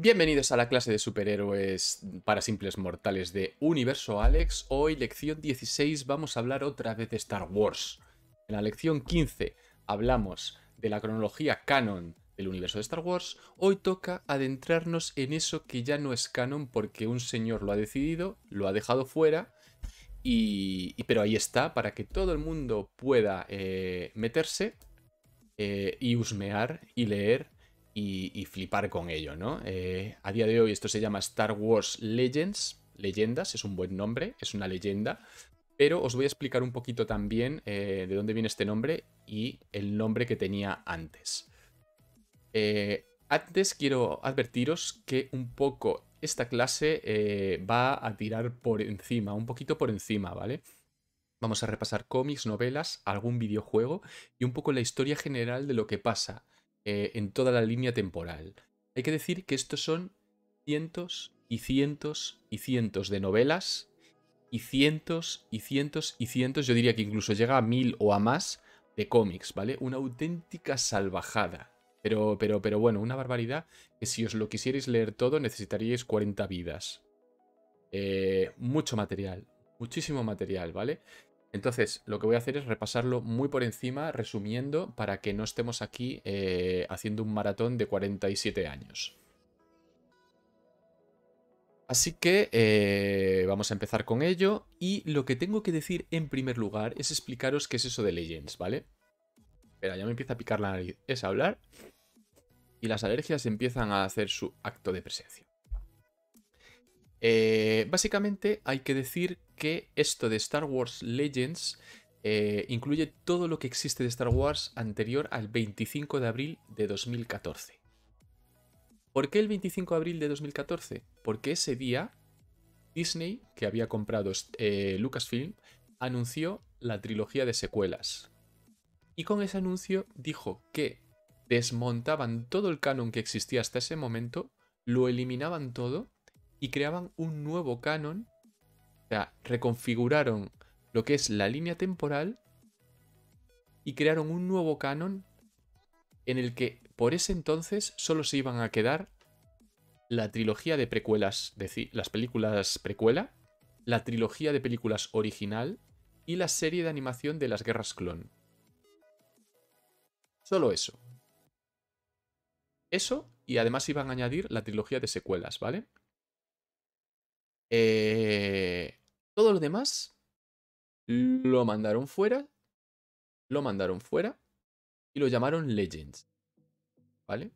Bienvenidos a la clase de superhéroes para simples mortales de Universo Alex. Hoy, lección 16, vamos a hablar otra vez de Star Wars. En la lección 15 hablamos de la cronología canon del universo de Star Wars. Hoy toca adentrarnos en eso que ya no es canon porque un señor lo ha decidido, lo ha dejado fuera, y, pero ahí está para que todo el mundo pueda eh, meterse eh, y husmear y leer y, flipar con ello, ¿no? Eh, a día de hoy esto se llama Star Wars Legends, leyendas, es un buen nombre, es una leyenda, pero os voy a explicar un poquito también eh, de dónde viene este nombre y el nombre que tenía antes. Eh, antes quiero advertiros que un poco esta clase va a tirar por encima, un poquito por encima, ¿vale? Vamos a repasar cómics, novelas, algún videojuego y un poco la historia general de lo que pasa eh, en toda la línea temporal. Hay que decir que estos son cientos y cientos y cientos de novelas y cientos y cientos y cientos, yo diría que incluso llega a mil o a más de cómics, ¿vale? Una auténtica salvajada. Pero, pero, pero bueno, una barbaridad que si os lo quisierais leer todo necesitaríais 40 vidas. Eh, mucho material, muchísimo material, ¿vale? Entonces, lo que voy a hacer es repasarlo muy por encima, resumiendo, para que no estemos aquí eh, haciendo un maratón de 47 años. Así que eh, vamos a empezar con ello y lo que tengo que decir en primer lugar es explicaros qué es eso de Legends, ¿vale? Espera, ya me empieza a picar la nariz. Es hablar y las alergias empiezan a hacer su acto de presencia. Eh, básicamente hay que decir que esto de Star Wars Legends eh, incluye todo lo que existe de Star Wars anterior al 25 de abril de 2014. ¿Por qué el 25 de abril de 2014? Porque ese día Disney, que había comprado eh, Lucasfilm, anunció la trilogía de secuelas. Y con ese anuncio dijo que desmontaban todo el canon que existía hasta ese momento, lo eliminaban todo y creaban un nuevo canon o sea, reconfiguraron lo que es la línea temporal y crearon un nuevo canon en el que por ese entonces solo se iban a quedar la trilogía de precuelas, decir, las películas precuela, la trilogía de películas original y la serie de animación de las guerras clon. Solo eso. Eso, y además iban a añadir la trilogía de secuelas, ¿vale? Eh... Todos los demás lo mandaron fuera, lo mandaron fuera y lo llamaron Legends. ¿Vale?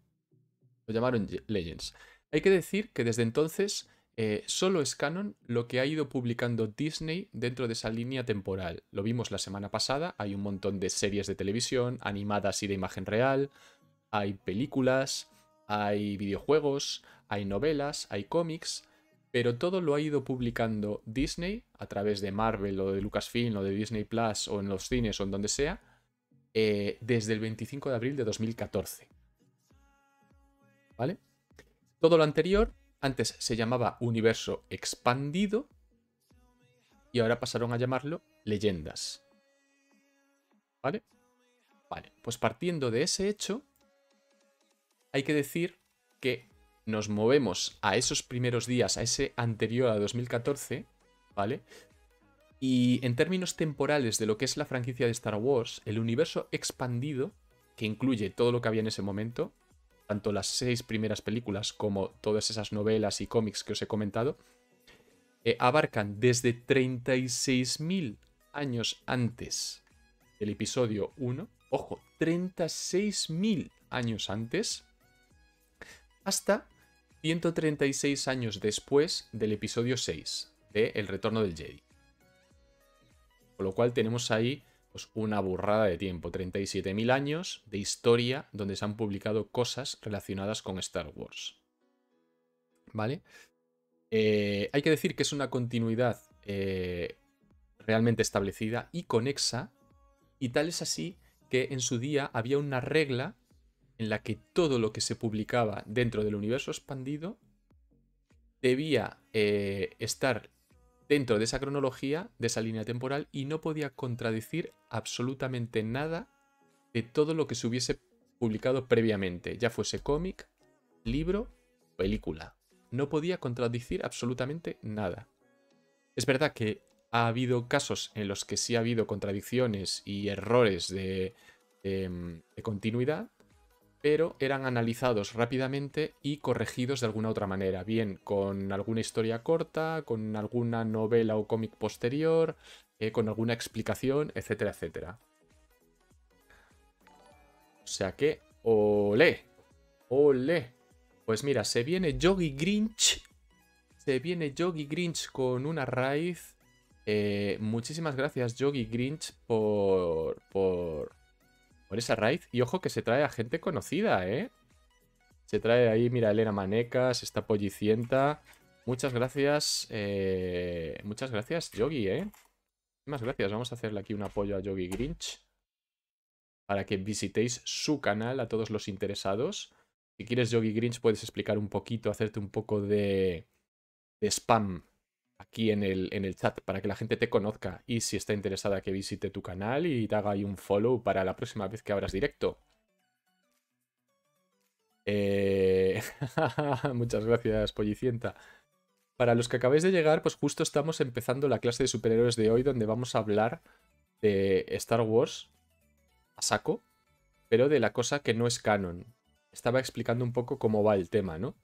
Lo llamaron Legends. Hay que decir que desde entonces eh, solo es canon lo que ha ido publicando Disney dentro de esa línea temporal. Lo vimos la semana pasada, hay un montón de series de televisión, animadas y de imagen real, hay películas, hay videojuegos, hay novelas, hay cómics, pero todo lo ha ido publicando Disney a través de Marvel o de Lucasfilm o de Disney Plus o en los cines o en donde sea, eh, desde el 25 de abril de 2014. ¿Vale? Todo lo anterior antes se llamaba Universo Expandido y ahora pasaron a llamarlo Leyendas. ¿Vale? Vale, pues partiendo de ese hecho, hay que decir que nos movemos a esos primeros días, a ese anterior a 2014, ¿vale? Y en términos temporales de lo que es la franquicia de Star Wars, el universo expandido, que incluye todo lo que había en ese momento, tanto las seis primeras películas como todas esas novelas y cómics que os he comentado, eh, abarcan desde 36.000 años antes del episodio 1, ojo, 36.000 años antes, hasta 136 años después del episodio 6 de El Retorno del Jedi. Con lo cual tenemos ahí pues, una burrada de tiempo, 37.000 años de historia donde se han publicado cosas relacionadas con Star Wars. ¿Vale? Eh, hay que decir que es una continuidad eh, realmente establecida y conexa, y tal es así que en su día había una regla en la que todo lo que se publicaba dentro del universo expandido debía eh, estar dentro de esa cronología, de esa línea temporal, y no podía contradecir absolutamente nada de todo lo que se hubiese publicado previamente, ya fuese cómic, libro, película. No podía contradecir absolutamente nada. Es verdad que ha habido casos en los que sí ha habido contradicciones y errores de em, continuidad, pero eran analizados rápidamente y corregidos de alguna otra manera, bien con alguna historia corta, con alguna novela o cómic posterior, eh, con alguna explicación, etcétera, etcétera. O sea que, ole, ole. Pues mira, se viene Yogi Grinch, se viene Yogi Grinch con una raíz. Eh, muchísimas gracias Yogi Grinch por, por por esa raíz. Y ojo que se trae a gente conocida, ¿eh? Se trae ahí, mira, Elena Manecas, está Pollicienta. Muchas gracias, eh, muchas gracias, Yogi, ¿eh? Muchas gracias. Vamos a hacerle aquí un apoyo a Yogi Grinch para que visitéis su canal a todos los interesados. Si quieres, Yogi Grinch, puedes explicar un poquito, hacerte un poco de, de spam aquí en el, en el chat para que la gente te conozca y si está interesada que visite tu canal y te haga ahí un follow para la próxima vez que abras directo. Eh, muchas gracias, Pollicienta. Para los que acabáis de llegar, pues justo estamos empezando la clase de superhéroes de hoy donde vamos a hablar de Star Wars a saco, pero de la cosa que no es canon. Estaba explicando un poco cómo va el tema, ¿no?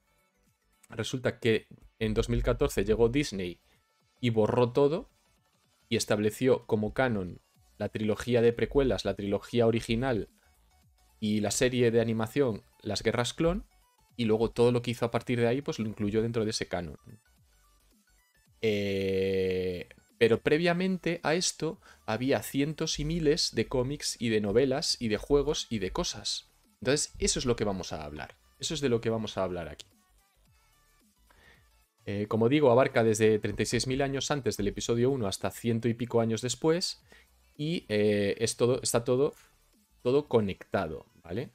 Resulta que en 2014 llegó Disney y borró todo y estableció como canon la trilogía de precuelas, la trilogía original y la serie de animación Las Guerras Clon y luego todo lo que hizo a partir de ahí pues lo incluyó dentro de ese canon. Eh, pero previamente a esto había cientos y miles de cómics y de novelas y de juegos y de cosas. Entonces eso es lo que vamos a hablar. Eso es de lo que vamos a hablar aquí. Eh, como digo, abarca desde 36.000 años antes del episodio 1 hasta ciento y pico años después y eh, está todo, todo conectado, ¿vale?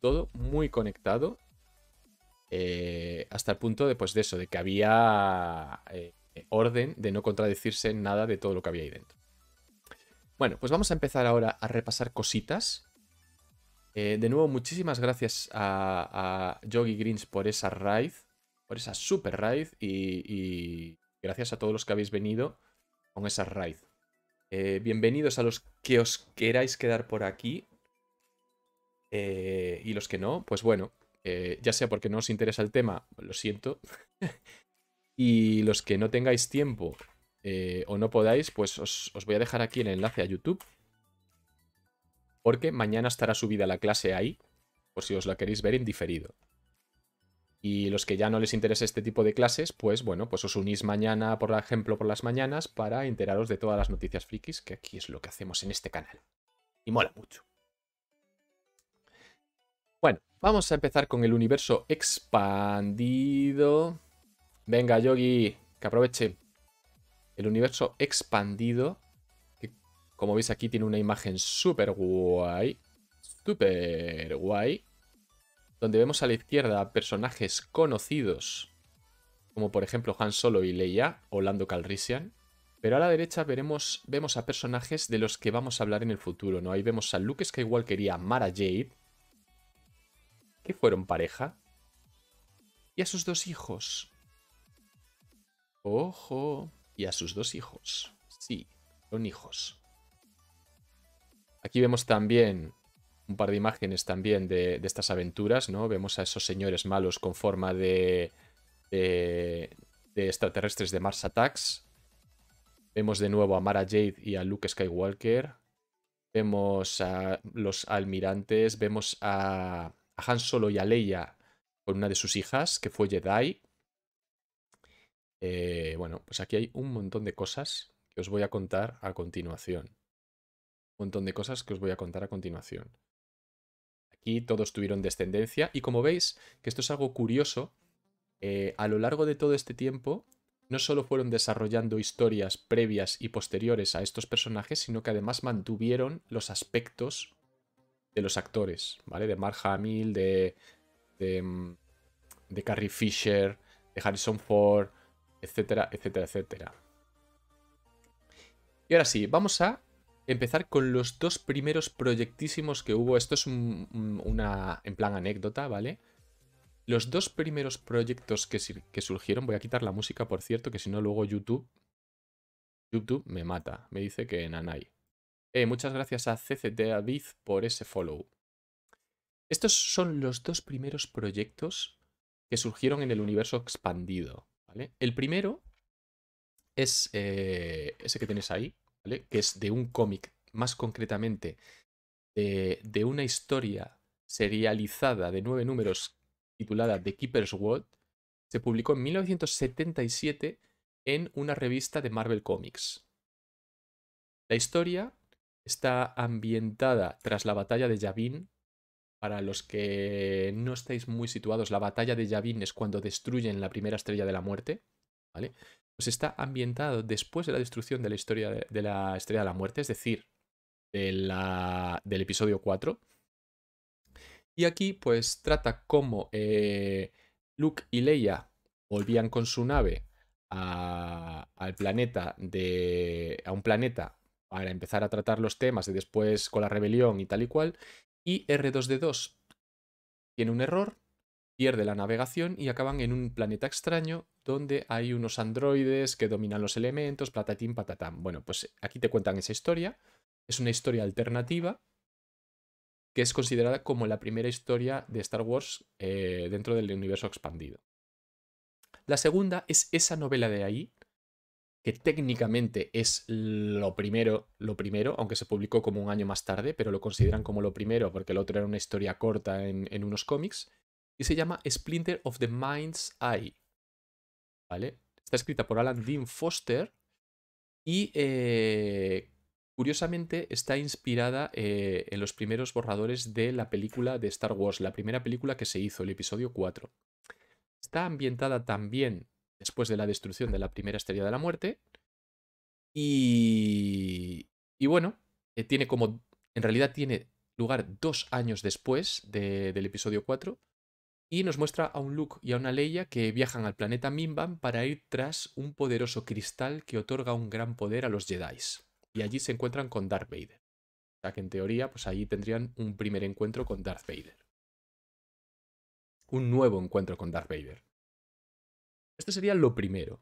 Todo muy conectado eh, hasta el punto de, pues, de eso, de que había orden de no contradecirse nada de todo lo que había ahí dentro. Bueno, pues vamos a empezar ahora a repasar cositas. de nuevo, muchísimas gracias a, Jogi Grinch Greens por esa raid por esa super raid y, gracias a todos los que habéis venido con esa raid. Eh, bienvenidos a los que os queráis quedar por aquí. Eh, y los que no, pues bueno, eh, ya sea porque no os interesa el tema, lo siento. y los que no tengáis tiempo o no podáis, pues os, voy a dejar aquí el enlace a YouTube. Porque mañana estará subida la clase ahí, por si os la queréis ver indiferido. Y los que ya no les interesa este tipo de clases, pues bueno, pues os unís mañana, por ejemplo, por las mañanas para enteraros de todas las noticias frikis, que aquí es lo que hacemos en este canal. Y mola mucho. Bueno, vamos a empezar con el universo expandido. Venga, Yogi, que aproveche. El universo expandido, como veis aquí tiene una imagen súper guay. Súper guay donde vemos a la izquierda personajes conocidos, como por ejemplo Han Solo y Leia o Lando Calrissian, pero a la derecha veremos, vemos a personajes de los que vamos a hablar en el futuro, ¿no? Ahí vemos a Luke Skywalker y a Mara Jade, que fueron pareja, y a sus dos hijos. Ojo, y a sus dos hijos. Sí, son hijos. Aquí vemos también un par de imágenes también de, estas aventuras, ¿no? Vemos a esos señores malos con forma de, de, extraterrestres de Mars Attacks. Vemos de nuevo a Mara Jade y a Luke Skywalker. Vemos a los almirantes. Vemos a, Han Solo y a Leia con una de sus hijas, que fue Jedi. Eh, bueno, pues aquí hay un montón de cosas que os voy a contar a continuación. Un montón de cosas que os voy a contar a continuación y todos tuvieron descendencia. Y como veis, que esto es algo curioso, eh, a lo largo de todo este tiempo no solo fueron desarrollando historias previas y posteriores a estos personajes, sino que además mantuvieron los aspectos de los actores, ¿vale? De Mark Hamill, de, de, mm, de Carrie Fisher, de Harrison Ford, etcétera, etcétera, etcétera. Y ahora sí, vamos a empezar con los dos primeros proyectísimos que hubo. Esto es una, en plan, anécdota, ¿vale? Los dos primeros proyectos que, que surgieron, voy a quitar la música, por cierto, que si no luego YouTube, YouTube me mata, me dice que nanay. Eh, muchas gracias a CCT por ese follow. Estos son los dos primeros proyectos que surgieron en el universo expandido, ¿vale? El primero es eh, ese que tienes ahí, que es de un cómic, más concretamente, de, una historia serializada de nueve números titulada The Keeper's Word, se publicó en 1977 en una revista de Marvel Comics. La historia está ambientada tras la batalla de Yavin. Para los que no estáis muy situados, la batalla de Yavin es cuando destruyen la primera estrella de la muerte. ¿vale? pues está ambientado después de la destrucción de la historia de, la Estrella de la Muerte, es decir, del episodio 4. Y aquí pues trata cómo eh, Luke y Leia volvían con su nave a, al planeta de, a un planeta para empezar a tratar los temas y después con la rebelión y tal y cual. Y R2D2 tiene un error pierde la navegación y acaban en un planeta extraño donde hay unos androides que dominan los elementos, platatín patatán. Bueno, pues aquí te cuentan esa historia. Es una historia alternativa que es considerada como la primera historia de Star Wars eh, dentro del universo expandido. La segunda es esa novela de ahí, que técnicamente es lo primero, lo primero, aunque se publicó como un año más tarde, pero lo consideran como lo primero porque el otro era una historia corta en unos cómics, y se llama Splinter of the Mind's Eye. ¿Vale? Está escrita por Alan Dean Foster y eh, curiosamente está inspirada eh, en los primeros borradores de la película de Star Wars, la primera película que se hizo, el episodio 4. Está ambientada también después de la destrucción de la primera estrella de la muerte y, y bueno, eh, tiene como, en realidad tiene lugar dos años después del episodio 4 y nos muestra a un Luke y a una Leia que viajan al planeta Mimban para ir tras un poderoso cristal que otorga un gran poder a los Jedi. Y allí se encuentran con Darth Vader. O sea que en teoría, pues allí tendrían un primer encuentro con Darth Vader. Un nuevo encuentro con Darth Vader. este sería lo primero.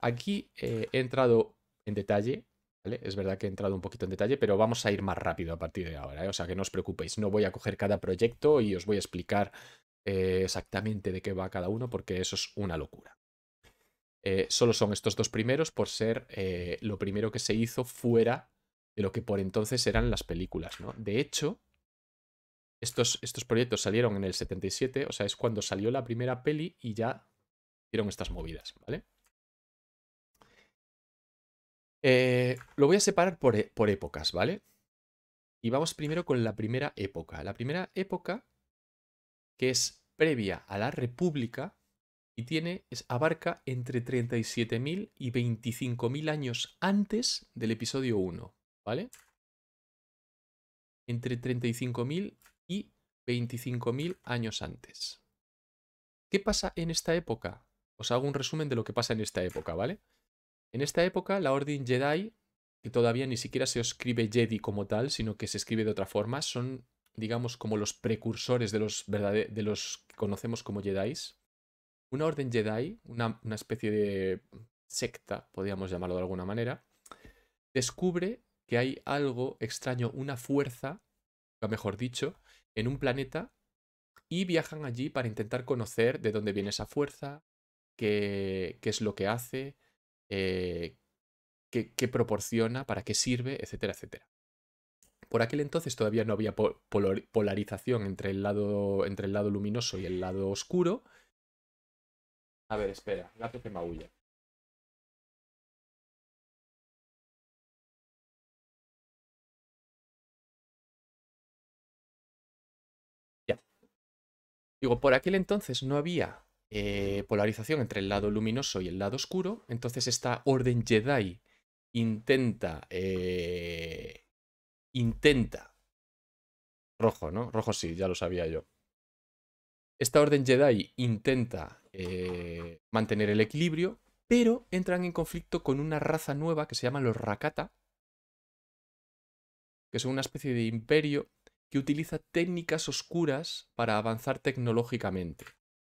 Aquí eh, he entrado en detalle, ¿vale? Es verdad que he entrado un poquito en detalle, pero vamos a ir más rápido a partir de ahora, ¿eh? O sea que no os preocupéis, no voy a coger cada proyecto y os voy a explicar eh, exactamente de qué va cada uno porque eso es una locura. Eh, solo son estos dos primeros por ser eh, lo primero que se hizo fuera de lo que por entonces eran las películas. ¿no? De hecho, estos, estos proyectos salieron en el 77, o sea, es cuando salió la primera peli y ya hicieron estas movidas, ¿vale? lo voy a separar por, e, por, épocas, ¿vale? Y vamos primero con la primera época. La primera época que es previa a la República y tiene, es, abarca entre 37.000 y 25.000 años antes del episodio 1, ¿vale? Entre 35.000 y 25.000 años antes. ¿Qué pasa en esta época? Os hago un resumen de lo que pasa en esta época, ¿vale? En esta época, la Orden Jedi, que todavía ni siquiera se escribe Jedi como tal, sino que se escribe de otra forma, son digamos, como los precursores de los, de los que conocemos como Jedi. Una orden Jedi, una, especie de secta, podríamos llamarlo de alguna manera, descubre que hay algo extraño, una fuerza, o mejor dicho, en un planeta y viajan allí para intentar conocer de dónde viene esa fuerza, qué, es lo que hace, eh, qué, proporciona, para qué sirve, etcétera, etcétera. Por aquel entonces todavía no había polarización entre el, lado, entre el lado luminoso y el lado oscuro. A ver, espera, gato que maulla. Ya. Digo, por aquel entonces no había eh, polarización entre el lado luminoso y el lado oscuro, entonces esta orden Jedi intenta eh, Intenta. Rojo, ¿no? Rojo sí, ya lo sabía yo. Esta orden Jedi intenta eh, mantener el equilibrio, pero entran en conflicto con una raza nueva que se llama los Rakata, que son una especie de imperio que utiliza técnicas oscuras para avanzar tecnológicamente.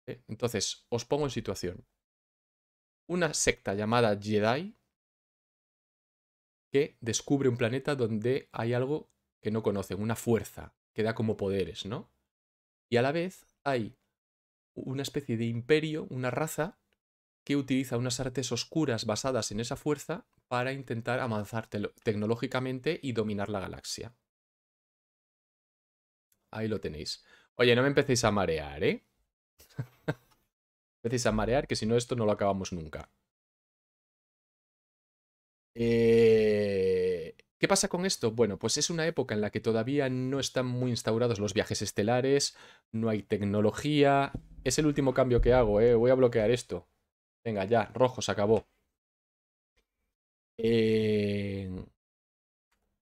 ¿eh? Entonces, os pongo en situación. Una secta llamada Jedi que descubre un planeta donde hay algo que no conocen, una fuerza que da como poderes, ¿no? Y a la vez hay una especie de imperio, una raza, que utiliza unas artes oscuras basadas en esa fuerza para intentar avanzar tecnológicamente y dominar la galaxia. Ahí lo tenéis. Oye, no me empecéis a marear, ¿eh? empecéis a marear, que si no esto no lo acabamos nunca. Eh, ¿Qué pasa con esto? Bueno, pues es una época en la que todavía no están muy instaurados los viajes estelares, no hay tecnología. Es el último cambio que hago, ¿eh? Voy a bloquear esto. Venga, ya, rojo, se acabó. Eh,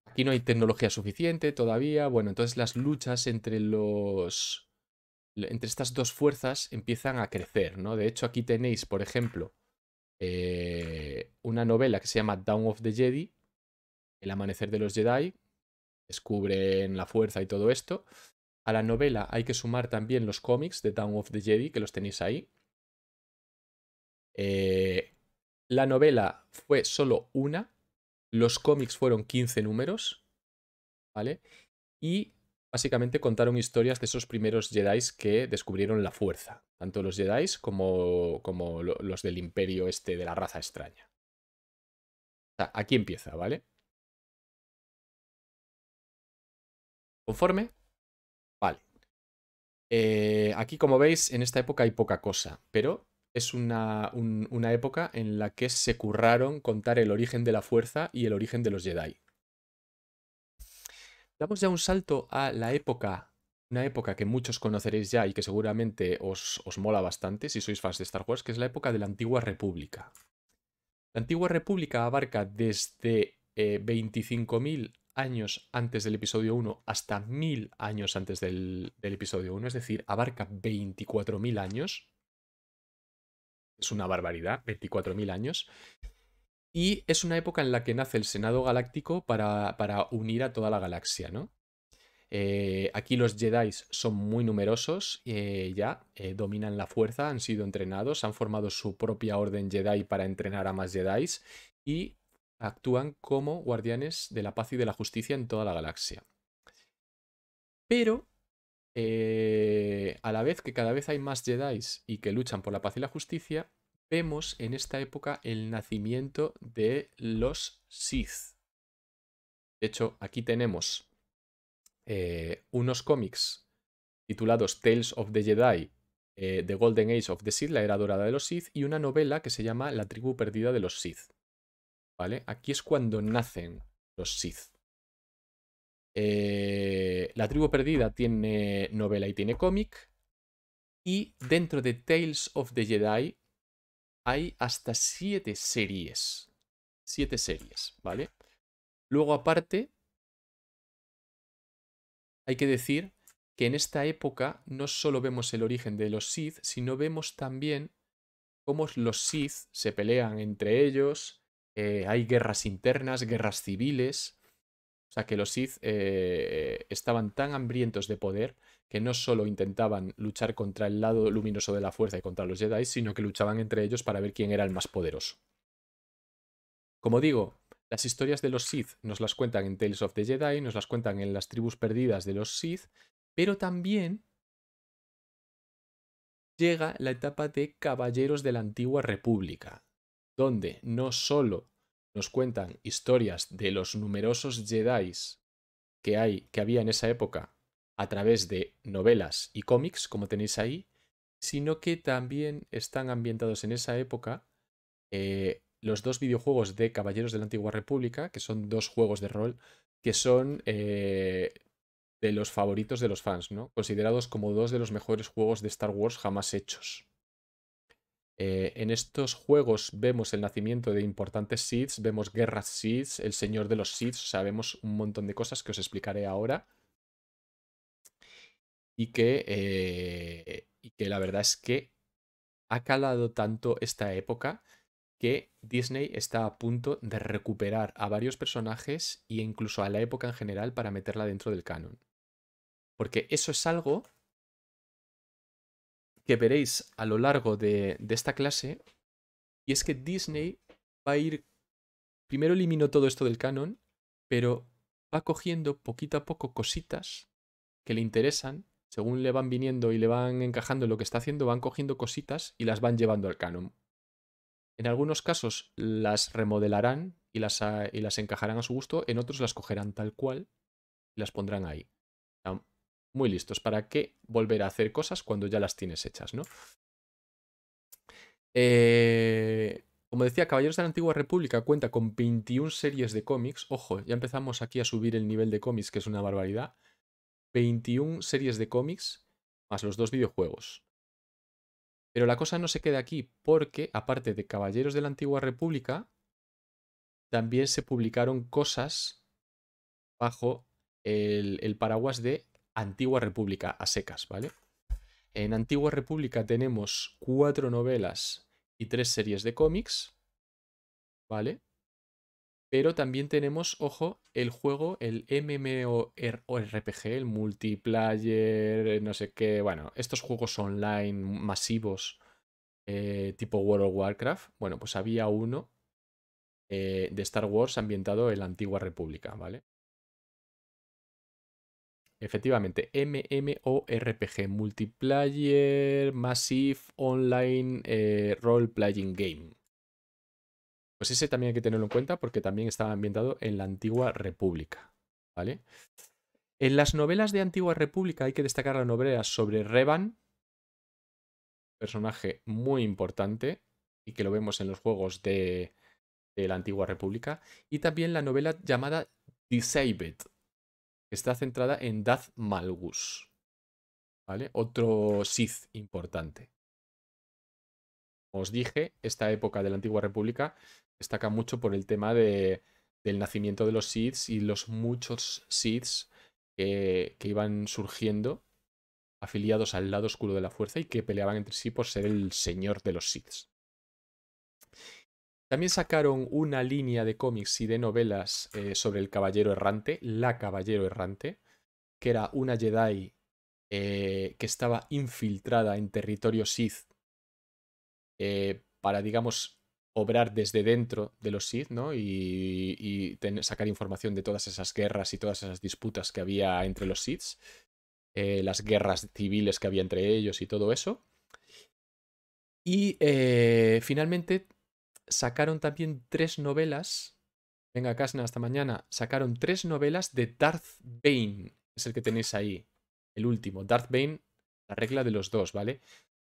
aquí no hay tecnología suficiente todavía. Bueno, entonces las luchas entre los. entre estas dos fuerzas empiezan a crecer, ¿no? De hecho, aquí tenéis, por ejemplo, eh, una novela que se llama Down of the Jedi, El amanecer de los Jedi, descubren la fuerza y todo esto. A la novela hay que sumar también los cómics de Down of the Jedi, que los tenéis ahí. Eh, la novela fue solo una, los cómics fueron 15 números, ¿vale? Y básicamente contaron historias de esos primeros Jedi que descubrieron la fuerza, tanto los Jedi como, los del imperio este de la raza extraña. aquí empieza, ¿vale? ¿Conforme? Vale. Eh, aquí, como veis, en esta época hay poca cosa, pero es una, una época en la que se curraron contar el origen de la fuerza y el origen de los Jedi Damos ya un salto a la época, una época que muchos conoceréis ya y que seguramente os, os mola bastante si sois fans de Star Wars, que es la época de la Antigua República. La Antigua República abarca desde 25.000 eh, años antes del episodio 1 hasta 1000 años antes del, del episodio 1, es decir, abarca 24.000 años. Es una barbaridad, 24.000 años. Y es una época en la que nace el Senado Galáctico para, unir a toda la galaxia, ¿no? Eh, aquí los Jedi son muy numerosos, eh, ya eh, dominan la fuerza, han sido entrenados, han formado su propia orden Jedi para entrenar a más Jedi y actúan como guardianes de la paz y de la justicia en toda la galaxia. Pero, a la vez que cada vez hay más Jedi y que luchan por la paz y la justicia, vemos en esta época el nacimiento de los Sith. De hecho, aquí tenemos eh, unos cómics titulados Tales of the Jedi, eh, The Golden Age of the Sith, la era dorada de los Sith, y una novela que se llama La tribu perdida de los Sith. ¿Vale? Aquí es cuando nacen los Sith. Eh, la tribu perdida tiene novela y tiene cómic. Y dentro de Tales of the Jedi hay hasta siete series. Siete series, ¿vale? Luego, aparte, hay que decir que en esta época no solo vemos el origen de los Sith, sino vemos también cómo los Sith se pelean entre ellos, eh, hay guerras internas, guerras civiles. O sea que los Sith eh, estaban tan hambrientos de poder que no solo intentaban luchar contra el lado luminoso de la fuerza y contra los Jedi, sino que luchaban entre ellos para ver quién era el más poderoso. Como digo, las historias de los Sith nos las cuentan en Tales of the Jedi, nos las cuentan en las tribus perdidas de los Sith, pero también llega la etapa de Caballeros de la Antigua República, donde no solo nos cuentan historias de los numerosos Jedi que, hay, que había en esa época a través de novelas y cómics, como tenéis ahí, sino que también están ambientados en esa época eh, los dos videojuegos de Caballeros de la Antigua República, que son dos juegos de rol que son eh, de los favoritos de los fans, ¿no? Considerados como dos de los mejores juegos de Star Wars jamás hechos. Eh, en estos juegos vemos el nacimiento de importantes Siths, vemos guerras Sith, el Señor de los Siths, o un montón de cosas que os explicaré ahora y que, eh, y que la verdad es que ha calado tanto esta época que Disney está a punto de recuperar a varios personajes e incluso a la época en general para meterla dentro del canon. Porque eso es algo que veréis a lo largo de, de esta clase, y es que Disney va a ir, primero eliminó todo esto del canon, pero va cogiendo poquito a poco cositas que le interesan según le van viniendo y le van encajando lo que está haciendo, van cogiendo cositas y las van llevando al canon. En algunos casos las remodelarán y las, ah, encajarán a su gusto, en otros las cogerán tal cual y las pondrán ahí. muy listos. ¿Para qué volver a hacer cosas cuando ya las tienes hechas, no? Eh, como decía, Caballeros de la Antigua República cuenta con 21 series de cómics. Ojo, ya empezamos aquí a subir el nivel de cómics, que es una barbaridad. 21 series de cómics más los dos videojuegos. Pero la cosa no se queda aquí porque, aparte de Caballeros de la Antigua República, también se publicaron cosas bajo el, el paraguas de Antigua República, a secas, ¿vale? En Antigua República tenemos cuatro novelas y tres series de cómics, ¿vale? Pero también tenemos, ojo, el juego, el MMORPG, el multiplayer, eh, no sé qué, bueno, estos juegos online masivos eh, tipo World of Warcraft. Bueno, pues había uno eh, de Star Wars ambientado en la antigua República, ¿vale? Efectivamente, MMORPG, Multiplayer Massive Online Role Playing Game. Pues ese también hay que tenerlo en cuenta porque también estaba ambientado en la antigua República, ¿vale? En las novelas de Antigua República hay que destacar la novela sobre Revan, personaje muy importante y que lo vemos en los juegos de, la Antigua República, y también la novela llamada Disabled, que está centrada en Dath Malgus, ¿vale? Otro Sith importante. Como os dije, esta época de la Antigua República destaca mucho por el tema del nacimiento de los Siths y los muchos Siths que, iban surgiendo afiliados al lado oscuro de la fuerza y que peleaban entre sí por ser el señor de los Siths. También sacaron una línea de cómics y de novelas eh, sobre el caballero errante, la caballero errante, que era una Jedi eh, que estaba infiltrada en territorio Sith eh, para, digamos, obrar desde dentro de los Sith, ¿no? Y, sacar información de todas esas guerras y todas esas disputas que había entre los Sith, eh, las guerras civiles que había entre ellos y todo eso. Y eh, finalmente sacaron también tres novelas. Venga, Casna, hasta mañana. Sacaron tres novelas de Darth Bane. Es el que tenéis ahí. El último. Darth Bane, la regla de los dos, ¿vale?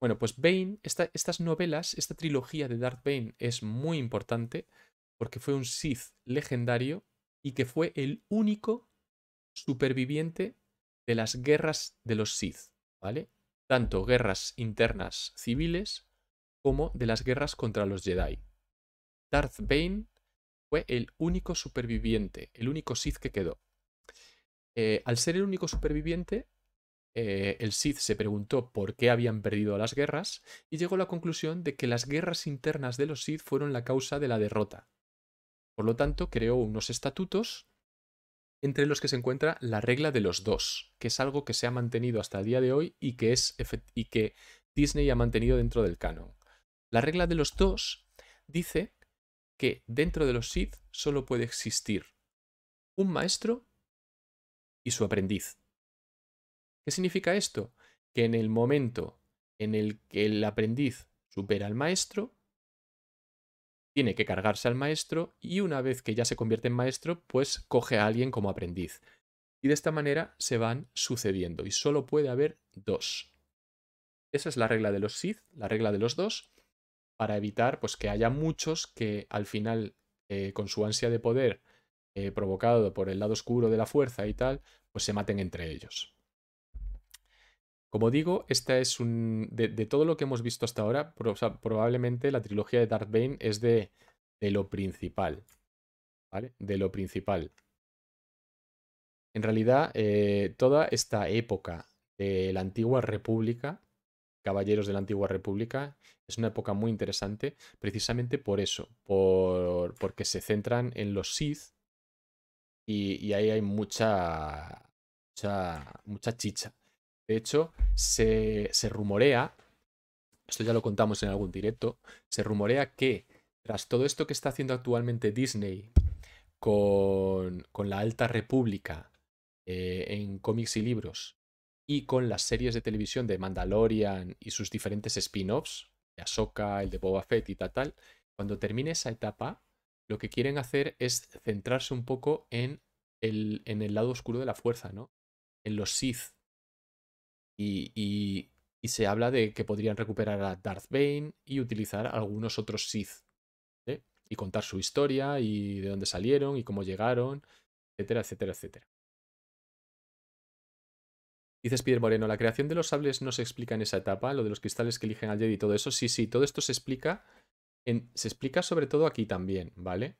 Bueno, pues Bane, estas novelas, esta trilogía de Darth Bane es muy importante porque fue un Sith legendario y que fue el único superviviente de las guerras de los Sith, ¿vale? Tanto guerras internas civiles como de las guerras contra los Jedi. Darth Bane fue el único superviviente, el único Sith que quedó. Eh, al ser el único superviviente, eh, el Sith se preguntó por qué habían perdido las guerras y llegó a la conclusión de que las guerras internas de los Sith fueron la causa de la derrota. Por lo tanto, creó unos estatutos entre los que se encuentra la regla de los dos, que es algo que se ha mantenido hasta el día de hoy y que, es, y que Disney ha mantenido dentro del canon. La regla de los dos dice que dentro de los Sith solo puede existir un maestro y su aprendiz. ¿Qué significa esto? Que en el momento en el que el aprendiz supera al maestro, tiene que cargarse al maestro y una vez que ya se convierte en maestro, pues coge a alguien como aprendiz. Y de esta manera se van sucediendo y solo puede haber dos. Esa es la regla de los Sith, la regla de los dos, para evitar pues, que haya muchos que al final, eh, con su ansia de poder eh, provocado por el lado oscuro de la fuerza y tal, pues se maten entre ellos. Como digo, esta es un. De, todo lo que hemos visto hasta ahora, probablemente la trilogía de Darth Bane es de, de lo principal. ¿Vale? De lo principal. En realidad, eh, toda esta época de la antigua República, Caballeros de la antigua República, es una época muy interesante, precisamente por eso, porque se centran en los Sith y, y ahí hay mucha, mucha, mucha chicha. De hecho, se, rumorea, esto ya lo contamos en algún directo, se rumorea que tras todo esto que está haciendo actualmente Disney con, la Alta República eh, en cómics y libros y con las series de televisión de Mandalorian y sus diferentes spin-offs, de Ahsoka, el de Boba Fett y tal, tal, cuando termine esa etapa, lo que quieren hacer es centrarse un poco en el, en el lado oscuro de la fuerza, ¿no? En los Sith, y, se habla de que podrían recuperar a Darth Bane y utilizar algunos otros Sith. ¿eh? Y contar su historia y de dónde salieron y cómo llegaron, etcétera, etcétera, etcétera. Dice Spider Moreno, ¿la creación de los sables no se explica en esa etapa? Lo de los cristales que eligen al Jedi y todo eso. Sí, sí, todo esto se explica. se explica sobre todo aquí también, ¿vale?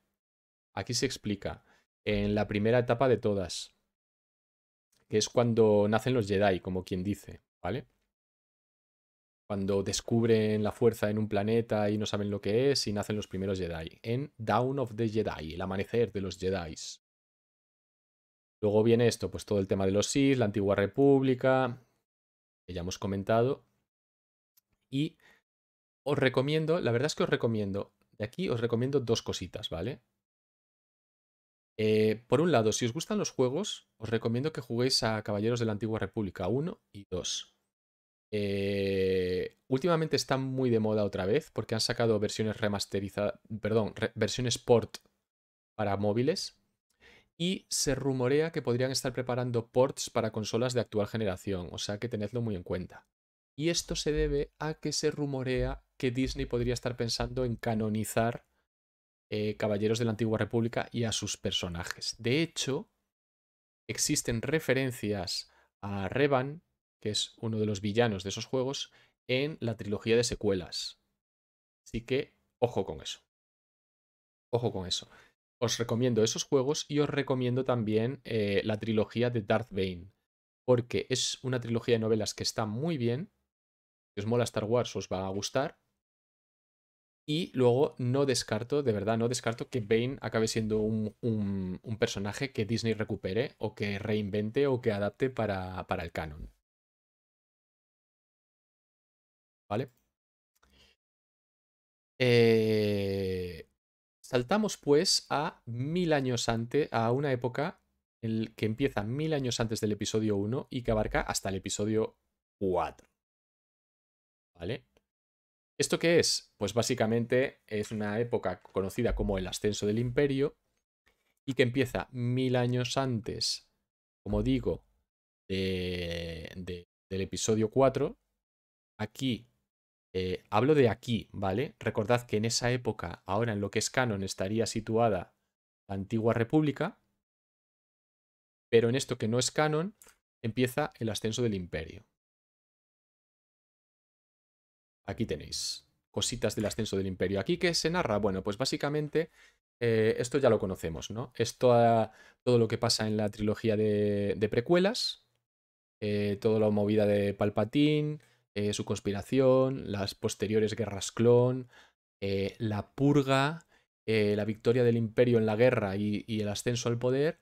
Aquí se explica. En la primera etapa de todas que es cuando nacen los Jedi, como quien dice, ¿vale? Cuando descubren la fuerza en un planeta y no saben lo que es y nacen los primeros Jedi. En Down of the Jedi, el amanecer de los Jedi. Luego viene esto, pues todo el tema de los Sith, la antigua república, que ya hemos comentado. Y os recomiendo, la verdad es que os recomiendo, de aquí os recomiendo dos cositas, ¿vale? Eh, por un lado, si os gustan los juegos, os recomiendo que juguéis a Caballeros de la Antigua República 1 y 2. Eh, últimamente están muy de moda otra vez porque han sacado versiones remasterizadas, perdón, versiones port para móviles y se rumorea que podrían estar preparando ports para consolas de actual generación, o sea que tenedlo muy en cuenta. Y esto se debe a que se rumorea que Disney podría estar pensando en canonizar eh, caballeros de la Antigua República y a sus personajes. De hecho, existen referencias a Revan, que es uno de los villanos de esos juegos, en la trilogía de secuelas. Así que, ojo con eso. Ojo con eso. Os recomiendo esos juegos y os recomiendo también eh, la trilogía de Darth Bane, porque es una trilogía de novelas que está muy bien. Si os mola Star Wars, os va a gustar. Y luego no descarto, de verdad, no descarto que Bane acabe siendo un, personaje que Disney recupere o que reinvente o que adapte para, el canon. ¿Vale? Eh, saltamos pues a mil años antes, a una época que empieza mil años antes del episodio 1 y que abarca hasta el episodio 4. ¿Vale? ¿Esto qué es? Pues básicamente es una época conocida como el ascenso del imperio y que empieza mil años antes, como digo, del episodio 4. Aquí, eh, hablo de aquí, ¿vale? Recordad que en esa época, ahora en lo que es canon, estaría situada la antigua república, pero en esto que no es canon, empieza el ascenso del imperio aquí tenéis cositas del ascenso del imperio. Aquí que se narra, bueno, pues básicamente eh, esto ya lo conocemos, ¿no? Es todo lo que pasa en la trilogía de, precuelas, eh, toda la movida de Palpatine, eh, su conspiración, las posteriores guerras clon, la purga, la victoria del imperio en la guerra y, y el ascenso al poder,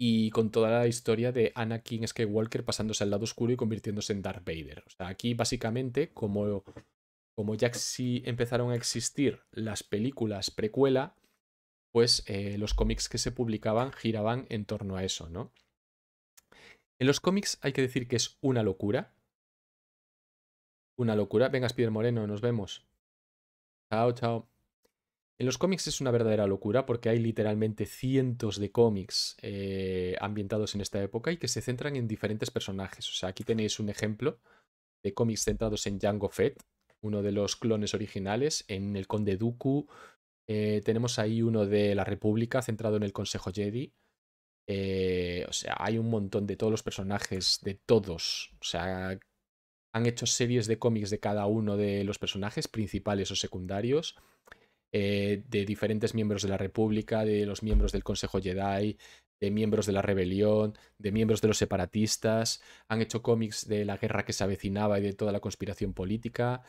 y con toda la historia de Anakin Skywalker pasándose al lado oscuro y convirtiéndose en Darth Vader. O sea, aquí básicamente, como como ya si empezaron a existir las películas precuela, pues eh, los cómics que se publicaban giraban en torno a eso, ¿no? En los cómics hay que decir que es una locura. Una locura. Venga, Spider Moreno, nos vemos. Chao, chao. En los cómics es una verdadera locura porque hay literalmente cientos de cómics eh, ambientados en esta época y que se centran en diferentes personajes. O sea, aquí tenéis un ejemplo de cómics centrados en Django Fett, uno de los clones originales, en el Conde Dooku. Eh, tenemos ahí uno de la República centrado en el Consejo Jedi. Eh, o sea, hay un montón de todos los personajes, de todos. O sea, han hecho series de cómics de cada uno de los personajes, principales o secundarios, eh, de diferentes miembros de la República, de los miembros del Consejo Jedi, de miembros de la rebelión, de miembros de los separatistas, han hecho cómics de la guerra que se avecinaba y de toda la conspiración política,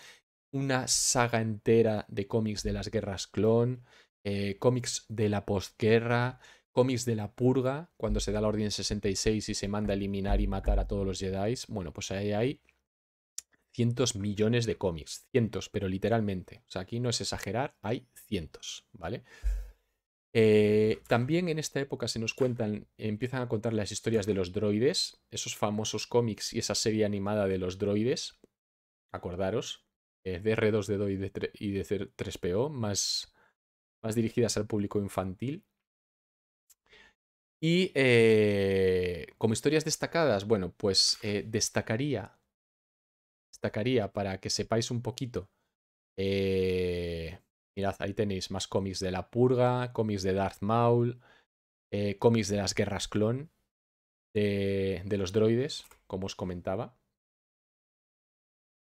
una saga entera de cómics de las guerras clon, eh, cómics de la postguerra, cómics de la purga, cuando se da la Orden 66 y se manda a eliminar y matar a todos los Jedi. Bueno, pues ahí hay cientos millones de cómics, cientos, pero literalmente. O sea, aquí no es exagerar, hay cientos, ¿vale? Eh, también en esta época se nos cuentan, empiezan a contar las historias de los droides, esos famosos cómics y esa serie animada de los droides, acordaros, eh, de r 2 d y de, 3, y po más, más dirigidas al público infantil. Y eh, como historias destacadas, bueno, pues eh, destacaría, destacaría para que sepáis un poquito. mirad, ahí tenéis más cómics de La Purga, cómics de Darth Maul, cómics de las Guerras Clon, de, de los droides, como os comentaba.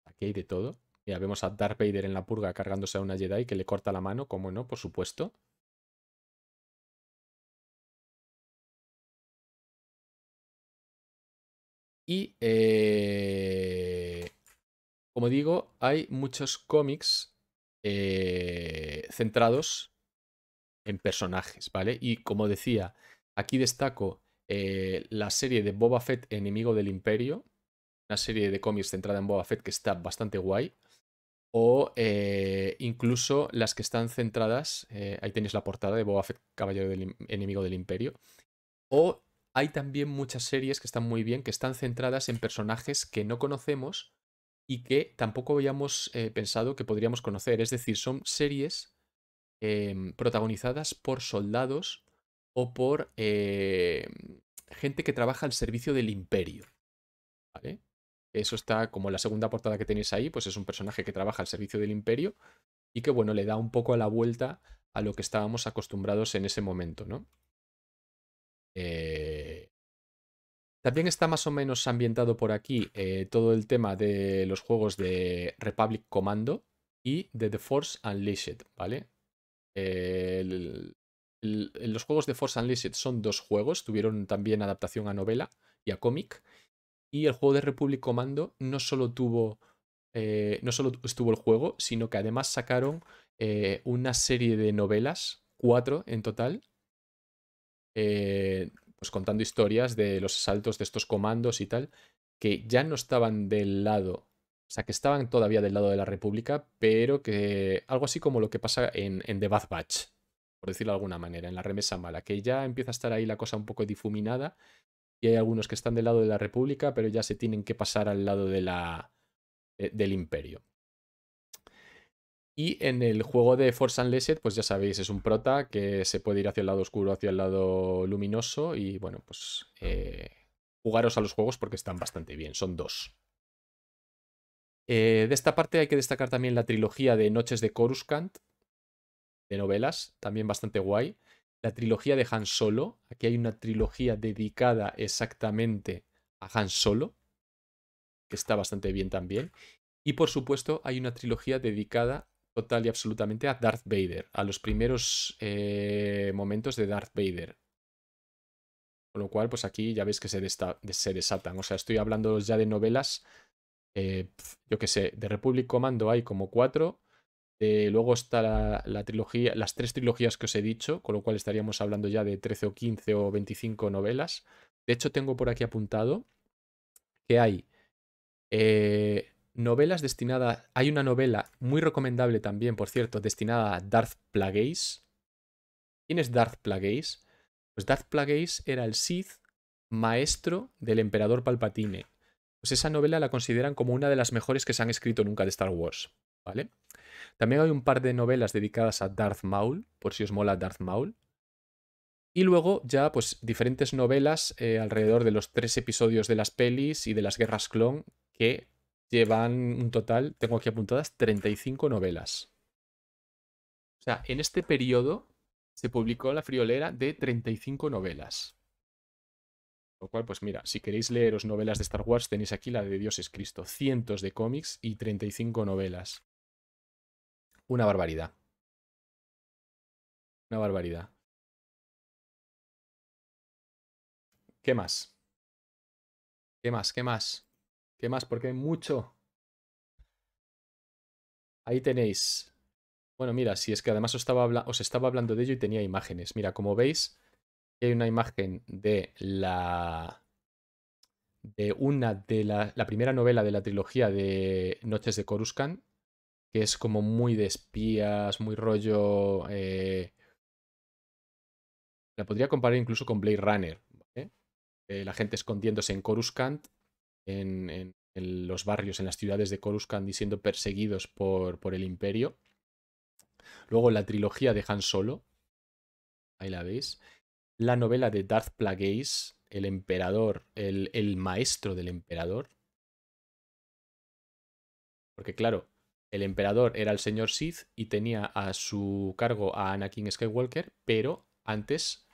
Aquí hay de todo. Ya vemos a Darth Vader en la purga cargándose a una Jedi que le corta la mano, como no, por supuesto. Y, eh, como digo, hay muchos cómics eh, centrados en personajes, ¿vale? Y como decía, aquí destaco eh, la serie de Boba Fett, Enemigo del Imperio, una serie de cómics centrada en Boba Fett que está bastante guay o eh, incluso las que están centradas, eh, ahí tenéis la portada de Boba Fett, Caballero del Enemigo del Imperio, o hay también muchas series que están muy bien, que están centradas en personajes que no conocemos y que tampoco habíamos eh, pensado que podríamos conocer. Es decir, son series em, protagonizadas por soldados o por em, gente que trabaja al servicio del imperio. ¿Vale? Eso está como la segunda portada que tenéis ahí, pues es un personaje que trabaja al servicio del imperio y que, bueno, le da un poco a la vuelta a lo que estábamos acostumbrados en ese momento, ¿no? Eh, también está más o menos ambientado por aquí eh, todo el tema de los juegos de Republic Commando y de The Force Unleashed, ¿vale? Eh, los juegos de Force Unleashed son dos juegos, tuvieron también adaptación a novela y a cómic, y el juego de Republic Commando no solo tuvo. Eh, no solo estuvo el juego, sino que además sacaron eh, una serie de novelas, cuatro en total, eh, pues contando historias de los asaltos de estos comandos y tal, que ya no estaban del lado, o sea, que estaban todavía del lado de la República, pero que algo así como lo que pasa en, en The Bad Batch, por decirlo de alguna manera, en la remesa mala, que ya empieza a estar ahí la cosa un poco difuminada y hay algunos que están del lado de la República, pero ya se tienen que pasar al lado de la, eh, del Imperio. Y en el juego de Force Unleashed, pues ya sabéis, es un prota que se puede ir hacia el lado oscuro, hacia el lado luminoso. Y bueno, pues eh, jugaros a los juegos porque están bastante bien, son dos. Eh, de esta parte hay que destacar también la trilogía de Noches de Coruscant, de novelas, también bastante guay la trilogía de Han Solo. Aquí hay una trilogía dedicada exactamente a Han Solo, que está bastante bien también. Y por supuesto hay una trilogía dedicada total y absolutamente a Darth Vader, a los primeros eh, momentos de Darth Vader. Con lo cual, pues aquí ya veis que se, se desatan. O sea, estoy hablando ya de novelas, eh, yo qué sé, de Republic Commando hay como cuatro, eh, luego está la, trilogía, las tres trilogías que os he dicho, con lo cual estaríamos hablando ya de 13 o 15 o 25 novelas. De hecho, tengo por aquí apuntado que hay eh, novelas destinadas. Hay una novela muy recomendable también, por cierto, destinada a Darth Plagueis. ¿Quién es Darth Plagueis? Pues Darth Plagueis era el Sith maestro del emperador Palpatine. Pues esa novela la consideran como una de las mejores que se han escrito nunca de Star Wars, ¿vale? También hay un par de novelas dedicadas a Darth Maul, por si os mola Darth Maul. Y luego ya, pues, diferentes novelas eh, alrededor de los tres episodios de las pelis y de las guerras clon que llevan un total, tengo aquí apuntadas, 35 novelas. O sea, en este periodo se publicó La friolera de 35 novelas. Lo cual, pues mira, si queréis leeros novelas de Star Wars, tenéis aquí la de Dios es Cristo, cientos de cómics y 35 novelas una barbaridad. Una barbaridad. ¿Qué más? ¿Qué más? ¿Qué más? ¿Qué más? Porque hay mucho. Ahí tenéis. Bueno, mira, si es que además os estaba, os estaba hablando de ello y tenía imágenes. Mira, como veis, hay una imagen de la. de una de la, la primera novela de la trilogía de Noches de Coruscant, que es como muy de espías, muy rollo... Eh, la podría comparar incluso con Blade Runner. ¿eh? Eh, la gente escondiéndose en Coruscant, en, los barrios, en las ciudades de Coruscant y siendo perseguidos por, el imperio. Luego la trilogía de Han Solo. Ahí la veis. La novela de Darth Plagueis, el emperador, el maestro del emperador. Porque claro, el emperador era el señor Sith y tenía a su cargo a Anakin Skywalker, pero antes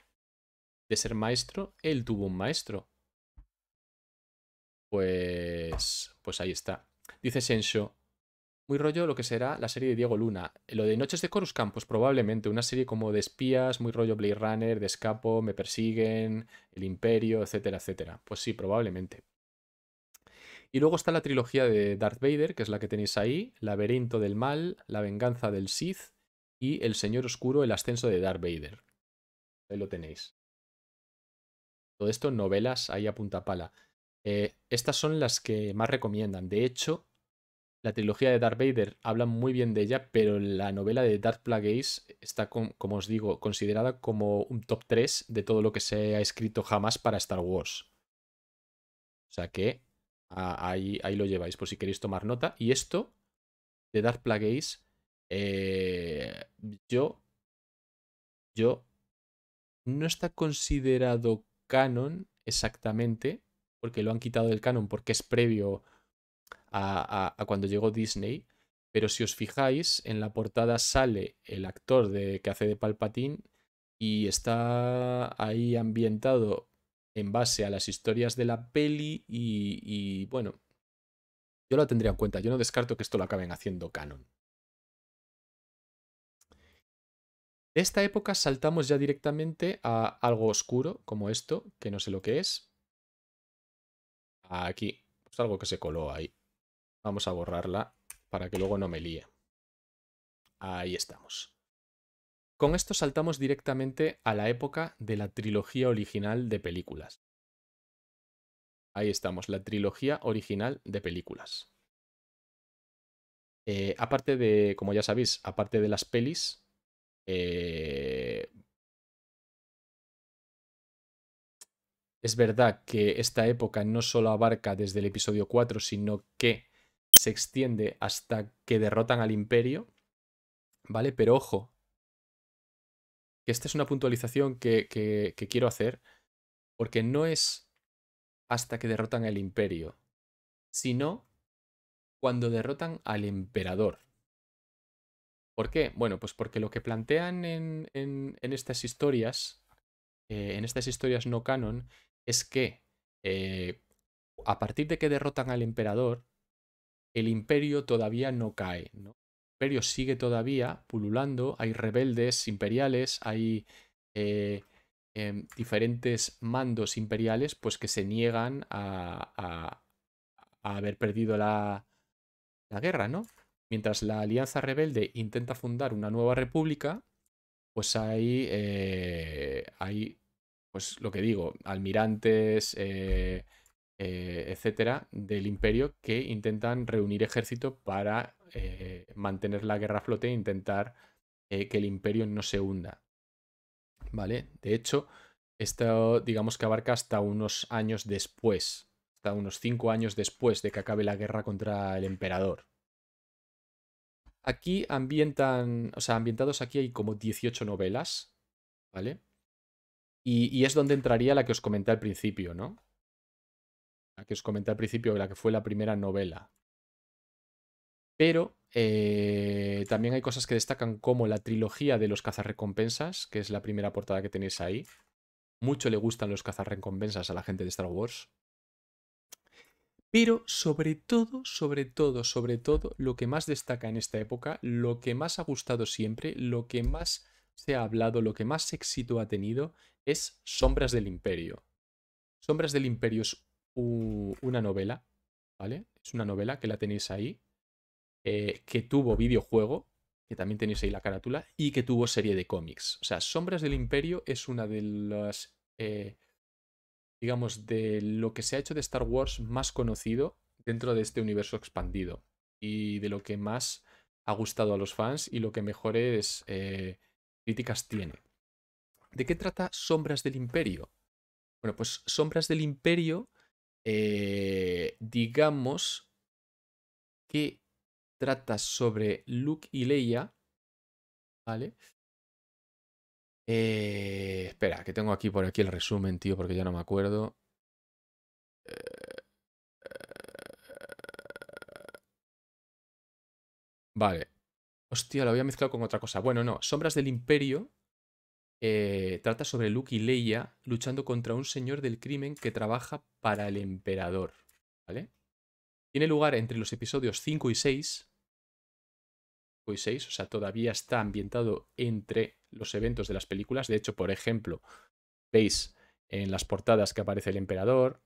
de ser maestro, él tuvo un maestro. Pues, pues ahí está. Dice Sensho, muy rollo lo que será la serie de Diego Luna. Lo de Noches de Coruscant, pues probablemente una serie como de espías, muy rollo Blade Runner, de escapo, me persiguen, el imperio, etcétera, etcétera. Pues sí, probablemente. Y luego está la trilogía de Darth Vader, que es la que tenéis ahí, Laberinto del Mal, La Venganza del Sith y El Señor Oscuro, El Ascenso de Darth Vader. Ahí lo tenéis. Todo esto, novelas ahí a punta pala. Eh, estas son las que más recomiendan. De hecho, la trilogía de Darth Vader habla muy bien de ella, pero la novela de Darth Plagueis está, como os digo, considerada como un top 3 de todo lo que se ha escrito jamás para Star Wars. O sea que ahí, lo lleváis, por si queréis tomar nota. Y esto de Dark Plagueis, eh, yo, yo, no está considerado canon exactamente, porque lo han quitado del canon, porque es previo a, cuando llegó Disney. Pero si os fijáis, en la portada sale el actor de, que hace de Palpatine y está ahí ambientado en base a las historias de la peli y, bueno, yo lo tendría en cuenta. Yo no descarto que esto lo acaben haciendo canon. De esta época saltamos ya directamente a algo oscuro, como esto, que no sé lo que es. Aquí, pues algo que se coló ahí. Vamos a borrarla para que luego no me líe. Ahí estamos. Con esto saltamos directamente a la época de la trilogía original de películas. Ahí estamos, la trilogía original de películas. Eh, aparte de, como ya sabéis, aparte de las pelis, eh, es verdad que esta época no solo abarca desde el episodio 4, sino que se extiende hasta que derrotan al imperio, ¿vale? Pero ojo, que esta es una puntualización que, quiero hacer, porque no es hasta que derrotan al imperio, sino cuando derrotan al emperador. ¿Por qué? Bueno, pues porque lo que plantean en, estas historias, eh, en estas historias no canon, es que eh, a partir de que derrotan al emperador, el imperio todavía no cae, ¿no? imperio sigue todavía pululando, hay rebeldes imperiales, hay eh, em, diferentes mandos imperiales pues que se niegan a, a, haber perdido la, guerra, ¿no? Mientras la Alianza Rebelde intenta fundar una nueva república, pues hay, eh, hay pues lo que digo, almirantes, eh, eh, etcétera, del imperio que intentan reunir ejército para eh, mantener la guerra a flote e intentar eh, que el imperio no se hunda. ¿Vale? De hecho, esto digamos que abarca hasta unos años después, hasta unos cinco años después de que acabe la guerra contra el emperador. Aquí ambientan, o sea, ambientados aquí hay como 18 novelas, ¿vale? Y, y es donde entraría la que os comenté al principio, ¿no? la que os comenté al principio, la que fue la primera novela. Pero eh, también hay cosas que destacan como la trilogía de los cazarrecompensas, que es la primera portada que tenéis ahí. Mucho le gustan los cazarrecompensas a la gente de Star Wars. Pero sobre todo, sobre todo, sobre todo, lo que más destaca en esta época, lo que más ha gustado siempre, lo que más se ha hablado, lo que más éxito ha tenido, es Sombras del Imperio. Sombras del Imperio es una novela, ¿vale? Es una novela que la tenéis ahí, eh, que tuvo videojuego, que también tenéis ahí la carátula, y que tuvo serie de cómics. O sea, Sombras del Imperio es una de las, eh, digamos, de lo que se ha hecho de Star Wars más conocido dentro de este universo expandido y de lo que más ha gustado a los fans y lo que mejores eh, críticas tiene. ¿De qué trata Sombras del Imperio? Bueno, pues Sombras del Imperio eh, digamos que trata sobre Luke y Leia, ¿vale? Eh, espera, que tengo aquí por aquí el resumen, tío, porque ya no me acuerdo. Vale. Hostia, lo había mezclado con otra cosa. Bueno, no. Sombras del Imperio eh, trata sobre Luke y Leia luchando contra un señor del crimen que trabaja para el emperador. ¿Vale? Tiene lugar entre los episodios 5 y 6. 5 y 6, o sea, todavía está ambientado entre los eventos de las películas. De hecho, por ejemplo, veis en las portadas que aparece el emperador,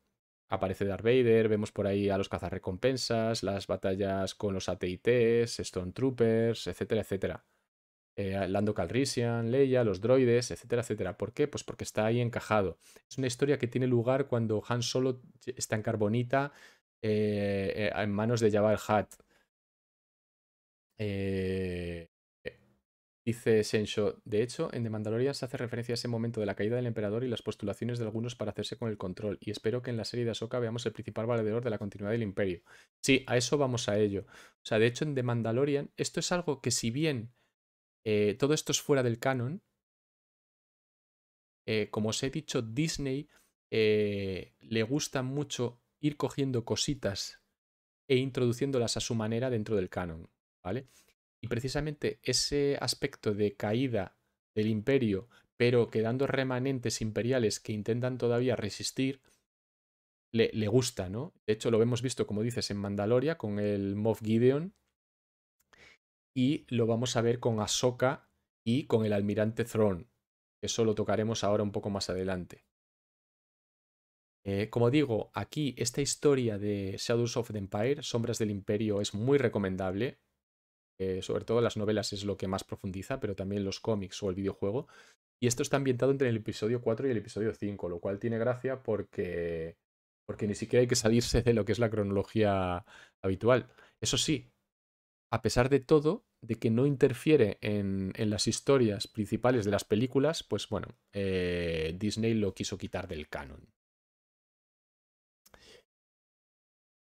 aparece Darth Vader, vemos por ahí a los cazarrecompensas, las batallas con los stone Stormtroopers, etcétera, etcétera. Eh, Lando Calrissian, Leia, los droides, etcétera, etcétera. ¿Por qué? Pues porque está ahí encajado. Es una historia que tiene lugar cuando Han Solo está en carbonita eh, eh, en manos de Jabal Hat. Eh, Dice Sensho, de hecho, en The Mandalorian se hace referencia a ese momento de la caída del emperador y las postulaciones de algunos para hacerse con el control, y espero que en la serie de Ahsoka veamos el principal valedor de la continuidad del imperio. Sí, a eso vamos a ello. O sea, de hecho, en The Mandalorian, esto es algo que si bien eh, todo esto es fuera del canon. Eh, como os he dicho, Disney eh, le gusta mucho ir cogiendo cositas e introduciéndolas a su manera dentro del canon, ¿vale? Y precisamente ese aspecto de caída del imperio, pero quedando remanentes imperiales que intentan todavía resistir, le, le gusta, ¿no? De hecho, lo hemos visto, como dices, en Mandaloria con el Moff Gideon, y lo vamos a ver con Ahsoka y con el almirante Throne. Eso lo tocaremos ahora un poco más adelante. Eh, como digo, aquí esta historia de Shadows of the Empire, Sombras del Imperio, es muy recomendable. Eh, sobre todo las novelas es lo que más profundiza, pero también los cómics o el videojuego. Y esto está ambientado entre el episodio 4 y el episodio 5, lo cual tiene gracia porque, porque ni siquiera hay que salirse de lo que es la cronología habitual. Eso sí, a pesar de todo, de que no interfiere en, las historias principales de las películas, pues bueno, eh, Disney lo quiso quitar del canon.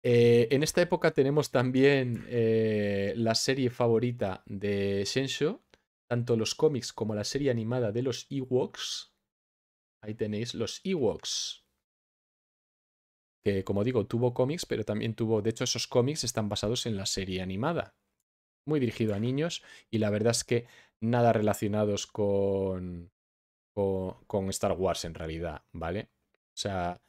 Eh, en esta época tenemos también eh, la serie favorita de Shensho, tanto los cómics como la serie animada de los Ewoks. Ahí tenéis los Ewoks. Que como digo, tuvo cómics, pero también tuvo, de hecho esos cómics están basados en la serie animada muy dirigido a niños y la verdad es que nada relacionados con, con, Star Wars en realidad, ¿vale? O sea,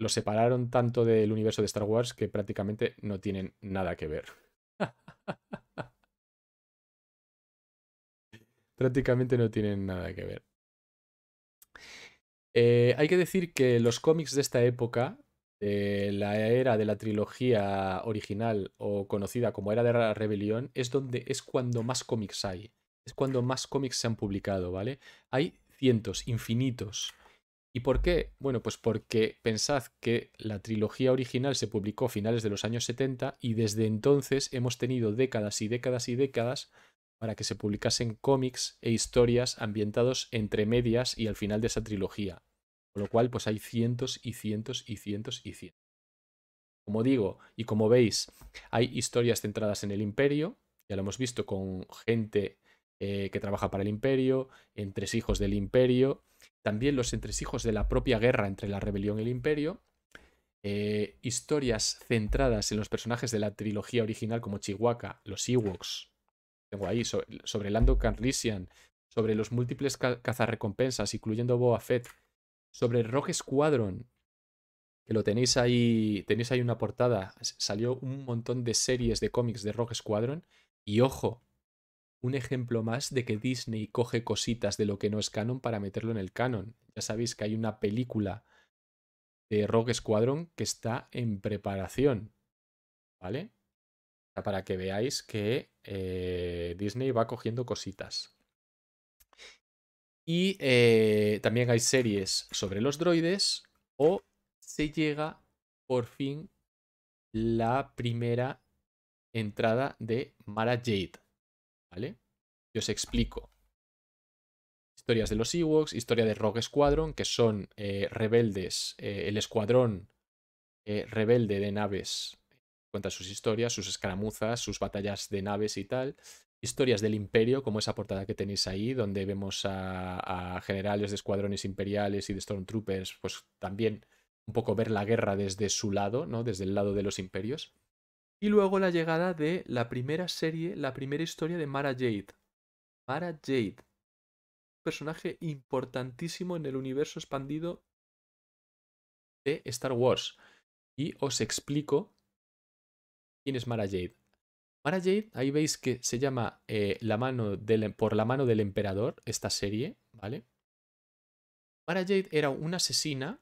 lo separaron tanto del universo de Star Wars que prácticamente no tienen nada que ver. prácticamente no tienen nada que ver. Eh, hay que decir que los cómics de esta época la era de la trilogía original o conocida como era de la rebelión, es donde es cuando más cómics hay. Es cuando más cómics se han publicado, ¿vale? Hay cientos, infinitos. ¿Y por qué? Bueno, pues porque pensad que la trilogía original se publicó a finales de los años 70 y desde entonces hemos tenido décadas y décadas y décadas para que se publicasen cómics e historias ambientados entre medias y al final de esa trilogía. Con lo cual, pues hay cientos y cientos y cientos y cientos. Como digo, y como veis, hay historias centradas en el imperio, ya lo hemos visto con gente eh, que trabaja para el imperio, entresijos del imperio, también los entresijos de la propia guerra entre la rebelión y el imperio, eh, historias centradas en los personajes de la trilogía original como Chihuahua, los Ewoks, tengo ahí, sobre, Lando Carlisian, sobre los múltiples cazarrecompensas, incluyendo Boa Fett, sobre Rogue Squadron, que lo tenéis ahí, tenéis ahí una portada. Salió un montón de series de cómics de Rogue Squadron y ojo, un ejemplo más de que Disney coge cositas de lo que no es canon para meterlo en el canon. Ya sabéis que hay una película de Rogue Squadron que está en preparación, ¿vale? Para que veáis que eh, Disney va cogiendo cositas. Y eh, también hay series sobre los droides o se llega por fin la primera entrada de Mara Jade. ¿Vale? Yo os explico. Historias de los Ewoks, historia de Rogue Squadron, que son eh, rebeldes, eh, el escuadrón rebelde de naves cuenta sus historias, sus escaramuzas, sus batallas de naves y tal historias del imperio, como esa portada que tenéis ahí, donde vemos a, generales de escuadrones imperiales y de stormtroopers, pues también un poco ver la guerra desde su lado, ¿no? Desde el lado de los imperios. Y luego la llegada de la primera serie, la primera historia de Mara Jade. Mara Jade. Un personaje importantísimo en el universo expandido de Star Wars. Y os explico quién es Mara Jade. Mara Jade, ahí veis que se llama eh, la mano del, por la mano del emperador esta serie, ¿vale? Mara Jade era una asesina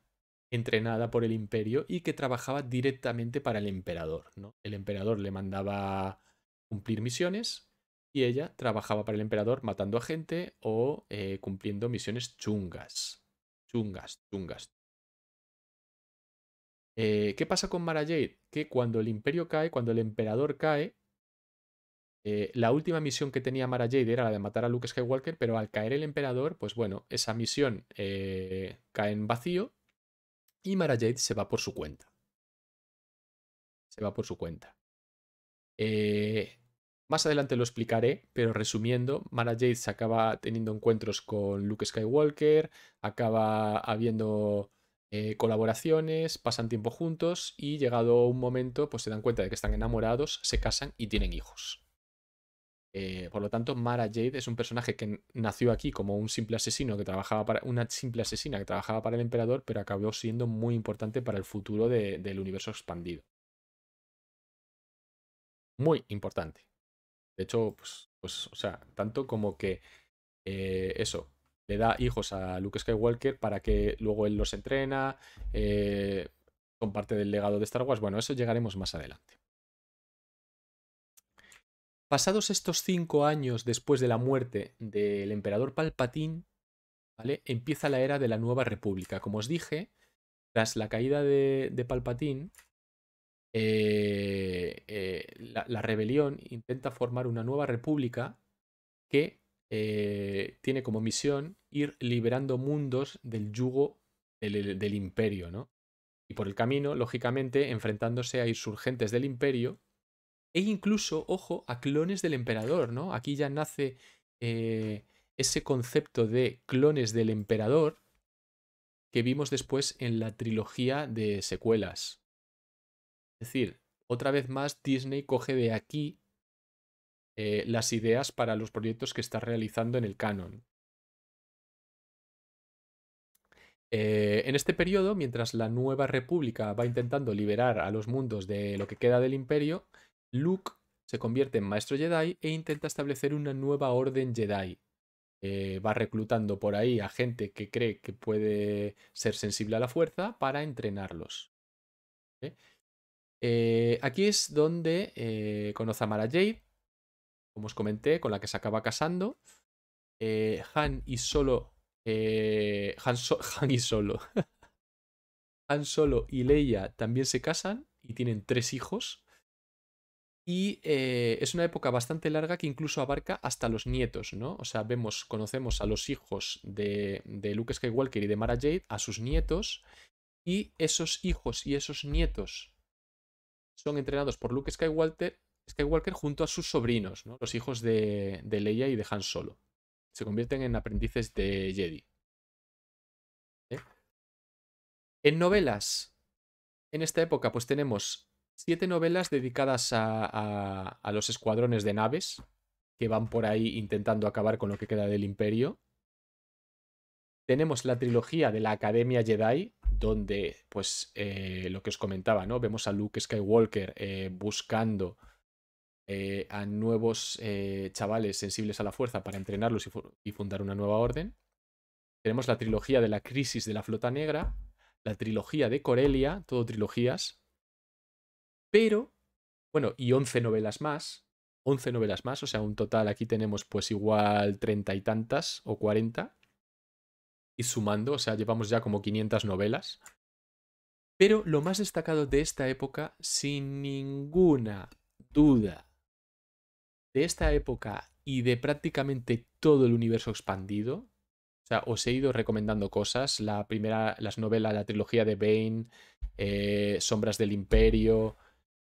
entrenada por el imperio y que trabajaba directamente para el emperador, ¿no? El emperador le mandaba cumplir misiones y ella trabajaba para el emperador matando a gente o eh, cumpliendo misiones chungas. Chungas, chungas. Eh, ¿Qué pasa con Mara Jade? Que cuando el imperio cae, cuando el emperador cae, eh, la última misión que tenía Mara Jade era la de matar a Luke Skywalker, pero al caer el emperador, pues bueno, esa misión eh, cae en vacío y Mara Jade se va por su cuenta. Se va por su cuenta. Eh, más adelante lo explicaré, pero resumiendo, Mara Jade se acaba teniendo encuentros con Luke Skywalker, acaba habiendo colaboraciones, pasan tiempo juntos y llegado un momento pues se dan cuenta de que están enamorados, se casan y tienen hijos. Eh, por lo tanto, Mara Jade es un personaje que nació aquí como un simple asesino que trabajaba para. una simple asesina que trabajaba para el emperador, pero acabó siendo muy importante para el futuro del universo expandido. Muy importante. De hecho, pues, pues o sea, tanto como que eh, eso, le da hijos a Luke Skywalker para que luego él los entrena, eh, comparte parte del legado de Star Wars. Bueno, eso llegaremos más adelante. Pasados estos cinco años después de la muerte del emperador Palpatín, empieza la era de la nueva república. Como os dije, tras la caída de, Palpatín, eh, eh, la, rebelión intenta formar una nueva república que eh, tiene como misión ir liberando mundos del yugo del, imperio, Y por el camino, lógicamente, enfrentándose a insurgentes del imperio e incluso, ojo, a clones del emperador, ¿no? Aquí ya nace eh, ese concepto de clones del emperador que vimos después en la trilogía de secuelas. Es decir, otra vez más Disney coge de aquí eh, las ideas para los proyectos que está realizando en el canon. Eh, en este periodo, mientras la Nueva República va intentando liberar a los mundos de lo que queda del imperio, Luke se convierte en maestro Jedi e intenta establecer una nueva orden Jedi. Eh, va reclutando por ahí a gente que cree que puede ser sensible a la fuerza para entrenarlos. ¿eh? Eh, aquí es donde conoce a Mara Jade, como os comenté, con la que se acaba casando. Han y solo. Han y solo. Han Solo y Leia también se casan y tienen tres hijos. Y eh, es una época bastante larga que incluso abarca hasta los nietos, ¿no? O sea, vemos, conocemos a los hijos de, de Luke Skywalker y de Mara Jade, a sus nietos, y esos hijos y esos nietos son entrenados por Luke Skywalker, junto a sus sobrinos, los hijos de, de, Leia y de Han Solo. Se convierten en aprendices de Jedi. ¿Eh? En novelas, en esta época, pues tenemos siete novelas dedicadas a, los escuadrones de naves que van por ahí intentando acabar con lo que queda del imperio. Tenemos la trilogía de la Academia Jedi, donde, pues, eh, lo que os comentaba, ¿no? Vemos a Luke Skywalker eh, buscando eh, a nuevos chavales sensibles a la fuerza para entrenarlos y fundar una nueva orden. Tenemos la trilogía de la Crisis de la Flota Negra, la trilogía de Corelia, todo trilogías, pero, bueno, y 11 novelas más. 11 novelas más, o sea, un total aquí tenemos pues igual treinta y tantas o 40. Y sumando, o sea, llevamos ya como 500 novelas. Pero lo más destacado de esta época, sin ninguna duda, de esta época y de prácticamente todo el universo expandido, o sea, os he ido recomendando cosas, la primera, las novelas, la trilogía de Bane, eh, Sombras del Imperio,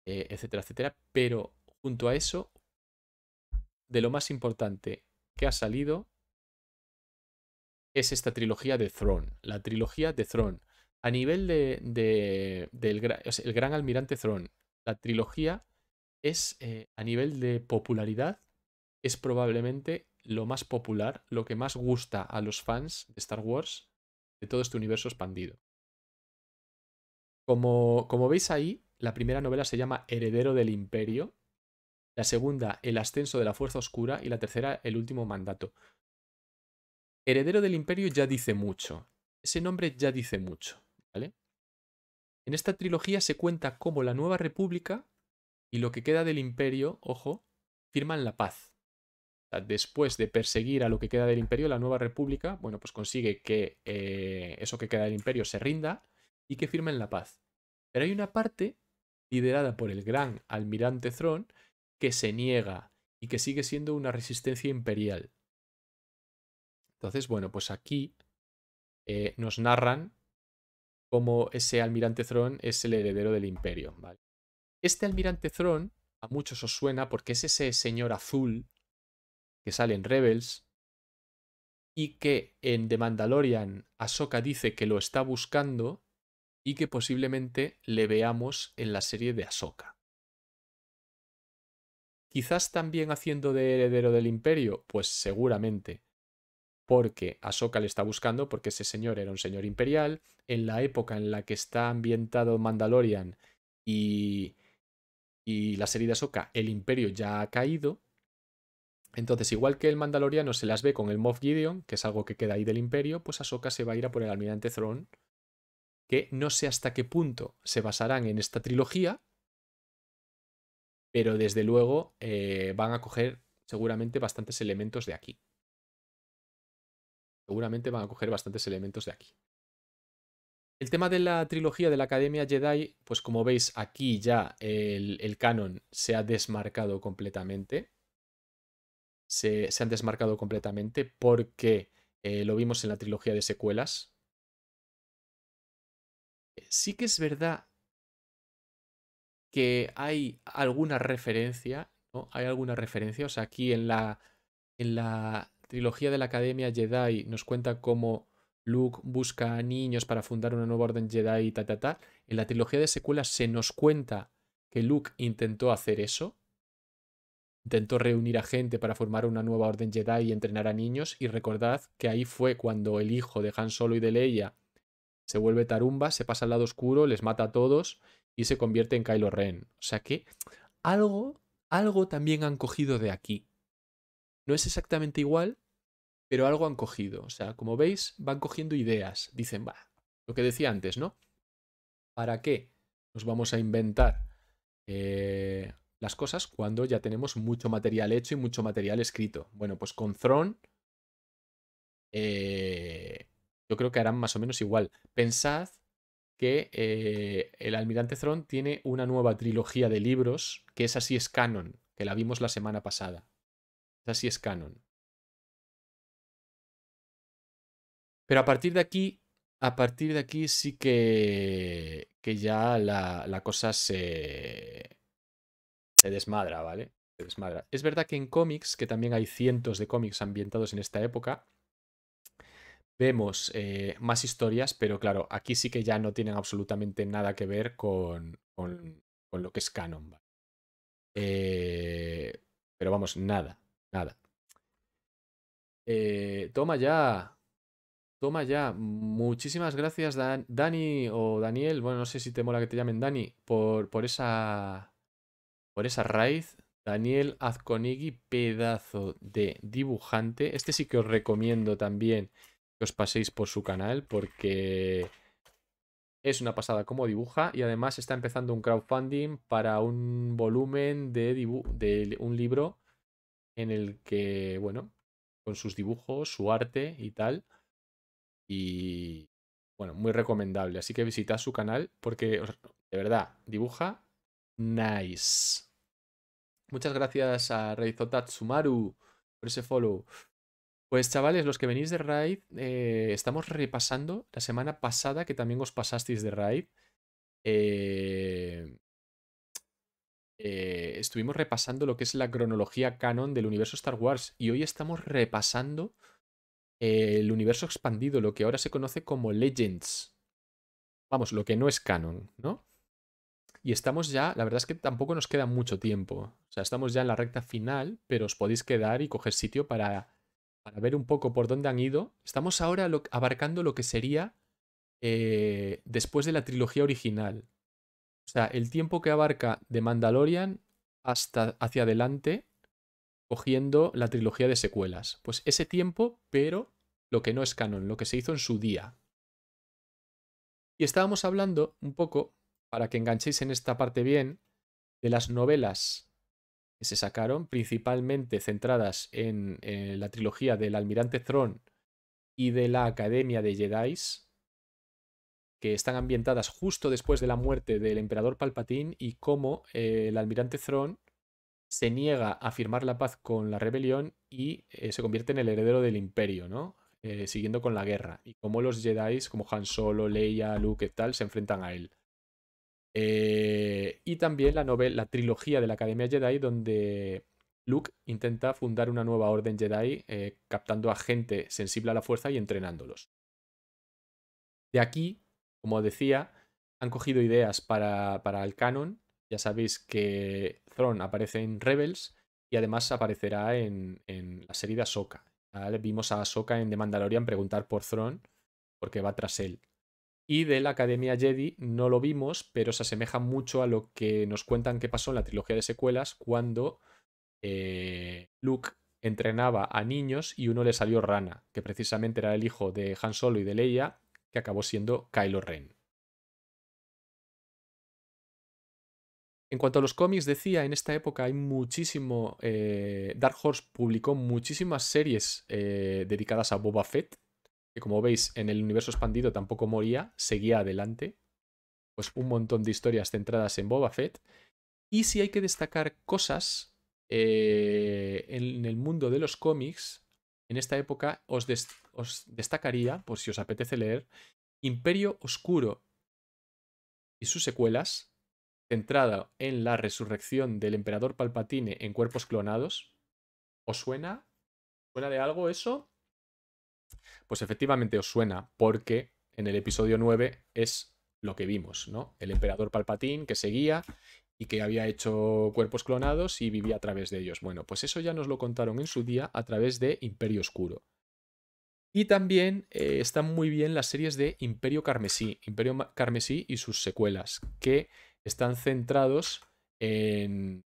eh, etcétera, etcétera. Pero junto a eso, de lo más importante que ha salido es esta trilogía de Throne, la trilogía de Throne. A nivel de, del el gran almirante Throne, la trilogía es, eh, a nivel de popularidad, es probablemente lo más popular, lo que más gusta a los fans de Star Wars, de todo este universo expandido. Como, como veis ahí, la primera novela se llama Heredero del Imperio, la segunda El ascenso de la Fuerza Oscura y la tercera El último mandato. Heredero del Imperio ya dice mucho. Ese nombre ya dice mucho, ¿vale? En esta trilogía se cuenta cómo la Nueva República y lo que queda del Imperio, ojo, firman la paz. después de perseguir a lo que queda del Imperio, la Nueva República, bueno, pues consigue que eh, eso que queda del Imperio se rinda y que firmen la paz. Pero hay una parte liderada por el gran almirante Thrawn, que se niega y que sigue siendo una resistencia imperial. Entonces, bueno, pues aquí eh, nos narran cómo ese almirante Thrawn es el heredero del imperio. Este almirante Thrawn, a muchos os suena porque es ese señor azul que sale en Rebels y que en The Mandalorian Ahsoka dice que lo está buscando y que posiblemente le veamos en la serie de Ahsoka. Quizás también haciendo de heredero del imperio, pues seguramente, porque Ahsoka le está buscando porque ese señor era un señor imperial, en la época en la que está ambientado Mandalorian y, y la serie de Ahsoka, el imperio ya ha caído, entonces, igual que el Mandaloriano se las ve con el Moff Gideon, que es algo que queda ahí del Imperio, pues Ahsoka se va a ir a por el Almirante Thrawn que no sé hasta qué punto se basarán en esta trilogía, pero desde luego eh, van a coger seguramente bastantes elementos de aquí. Seguramente van a coger bastantes elementos de aquí. El tema de la trilogía de la Academia Jedi, pues como veis aquí ya el, canon se ha desmarcado completamente. Se, han desmarcado completamente porque eh, lo vimos en la trilogía de secuelas, sí que es verdad que hay alguna referencia, ¿no? Hay alguna referencia, o sea, aquí en la, en la trilogía de la Academia Jedi nos cuenta cómo Luke busca a niños para fundar una nueva orden Jedi, ta, ta, ta. En la trilogía de secuelas se nos cuenta que Luke intentó hacer eso. Intentó reunir a gente para formar una nueva orden Jedi y entrenar a niños. Y recordad que ahí fue cuando el hijo de Han Solo y de Leia se vuelve tarumba, se pasa al lado oscuro, les mata a todos y se convierte en Kylo Ren. O sea que algo, algo también han cogido de aquí. No es exactamente igual, pero algo han cogido. O sea, como veis, van cogiendo ideas. Dicen, va, lo que decía antes, ¿no? ¿Para qué nos vamos a inventar eh, las cosas cuando ya tenemos mucho material hecho y mucho material escrito? Bueno, pues con Throne eh, yo creo que harán más o menos igual. Pensad que eh, el almirante Thrawn tiene una nueva trilogía de libros, que es así es canon, que la vimos la semana pasada. Es así es canon. Pero a partir de aquí, a partir de aquí sí que, que ya la, la cosa se, se desmadra, ¿vale? Se desmadra. Es verdad que en cómics, que también hay cientos de cómics ambientados en esta época, vemos eh, más historias, pero claro, aquí sí que ya no tienen absolutamente nada que ver con, lo que es canon. Eh, pero vamos, nada, nada. Eh, toma ya. Toma ya. Muchísimas gracias, Dani o Daniel. Bueno, no sé si te mola que te llamen Dani. Por, por esa. Por esa raíz. Daniel Azconigui, pedazo de dibujante. Este sí que os recomiendo también os paséis por su canal porque es una pasada como dibuja y además está empezando un crowdfunding para un volumen de, de un libro en el que, bueno, con sus dibujos, su arte y tal. Y bueno, muy recomendable. Así que visitad su canal porque de verdad dibuja nice. Muchas gracias a Reizotatsumaru por ese follow. Pues chavales, los que venís de Raid, eh, estamos repasando la semana pasada que también os pasasteis de Raid. Eh, eh, estuvimos repasando lo que es la cronología canon del universo Star Wars y hoy estamos repasando el universo expandido, lo que ahora se conoce como Legends. Vamos, lo que no es canon, ¿no? Y estamos ya, la verdad es que tampoco nos queda mucho tiempo. O sea, estamos ya en la recta final, pero os podéis quedar y coger sitio para para ver un poco por dónde han ido, estamos ahora abarcando lo que sería eh, después de la trilogía original. O sea, el tiempo que abarca de Mandalorian hasta hacia adelante, cogiendo la trilogía de secuelas. Pues ese tiempo, pero lo que no es canon, lo que se hizo en su día. Y estábamos hablando un poco, para que enganchéis en esta parte bien, de las novelas se sacaron, principalmente centradas en eh, la trilogía del Almirante Thrawn y de la Academia de Jedi, que están ambientadas justo después de la muerte del Emperador Palpatine y cómo eh, el Almirante throne se niega a firmar la paz con la rebelión y eh, se convierte en el heredero del imperio, ¿no? siguiendo con la guerra. Y cómo los Jedi, como Han Solo, Leia, Luke y tal, se enfrentan a él. Eh, y también la novela, la trilogía de la Academia Jedi, donde Luke intenta fundar una nueva orden Jedi, eh, captando a gente sensible a la fuerza y entrenándolos. De aquí, como decía, han cogido ideas para, el canon. Ya sabéis que throne aparece en Rebels y además aparecerá en, la serie de Ahsoka. Vimos a Ahsoka en The Mandalorian preguntar por throne porque va tras él. Y de la Academia Jedi no lo vimos, pero se asemeja mucho a lo que nos cuentan que pasó en la trilogía de secuelas cuando eh, Luke entrenaba a niños y uno le salió rana, que precisamente era el hijo de Han Solo y de Leia, que acabó siendo Kylo Ren. En cuanto a los cómics, decía, en esta época hay muchísimo... Eh, Dark Horse publicó muchísimas series eh, dedicadas a Boba Fett que como veis en el universo expandido tampoco moría, seguía adelante. Pues un montón de historias centradas en Boba Fett. Y si hay que destacar cosas eh, en el mundo de los cómics, en esta época os, os destacaría, por si os apetece leer, Imperio Oscuro y sus secuelas, centrada en la resurrección del emperador Palpatine en cuerpos clonados. ¿Os suena? ¿Suena de algo eso? Pues efectivamente os suena porque en el episodio 9 es lo que vimos, ¿no? El emperador Palpatín que seguía y que había hecho cuerpos clonados y vivía a través de ellos. Bueno, pues eso ya nos lo contaron en su día a través de Imperio Oscuro. Y también eh, están muy bien las series de Imperio Carmesí, Imperio Carmesí y sus secuelas, que están centrados en,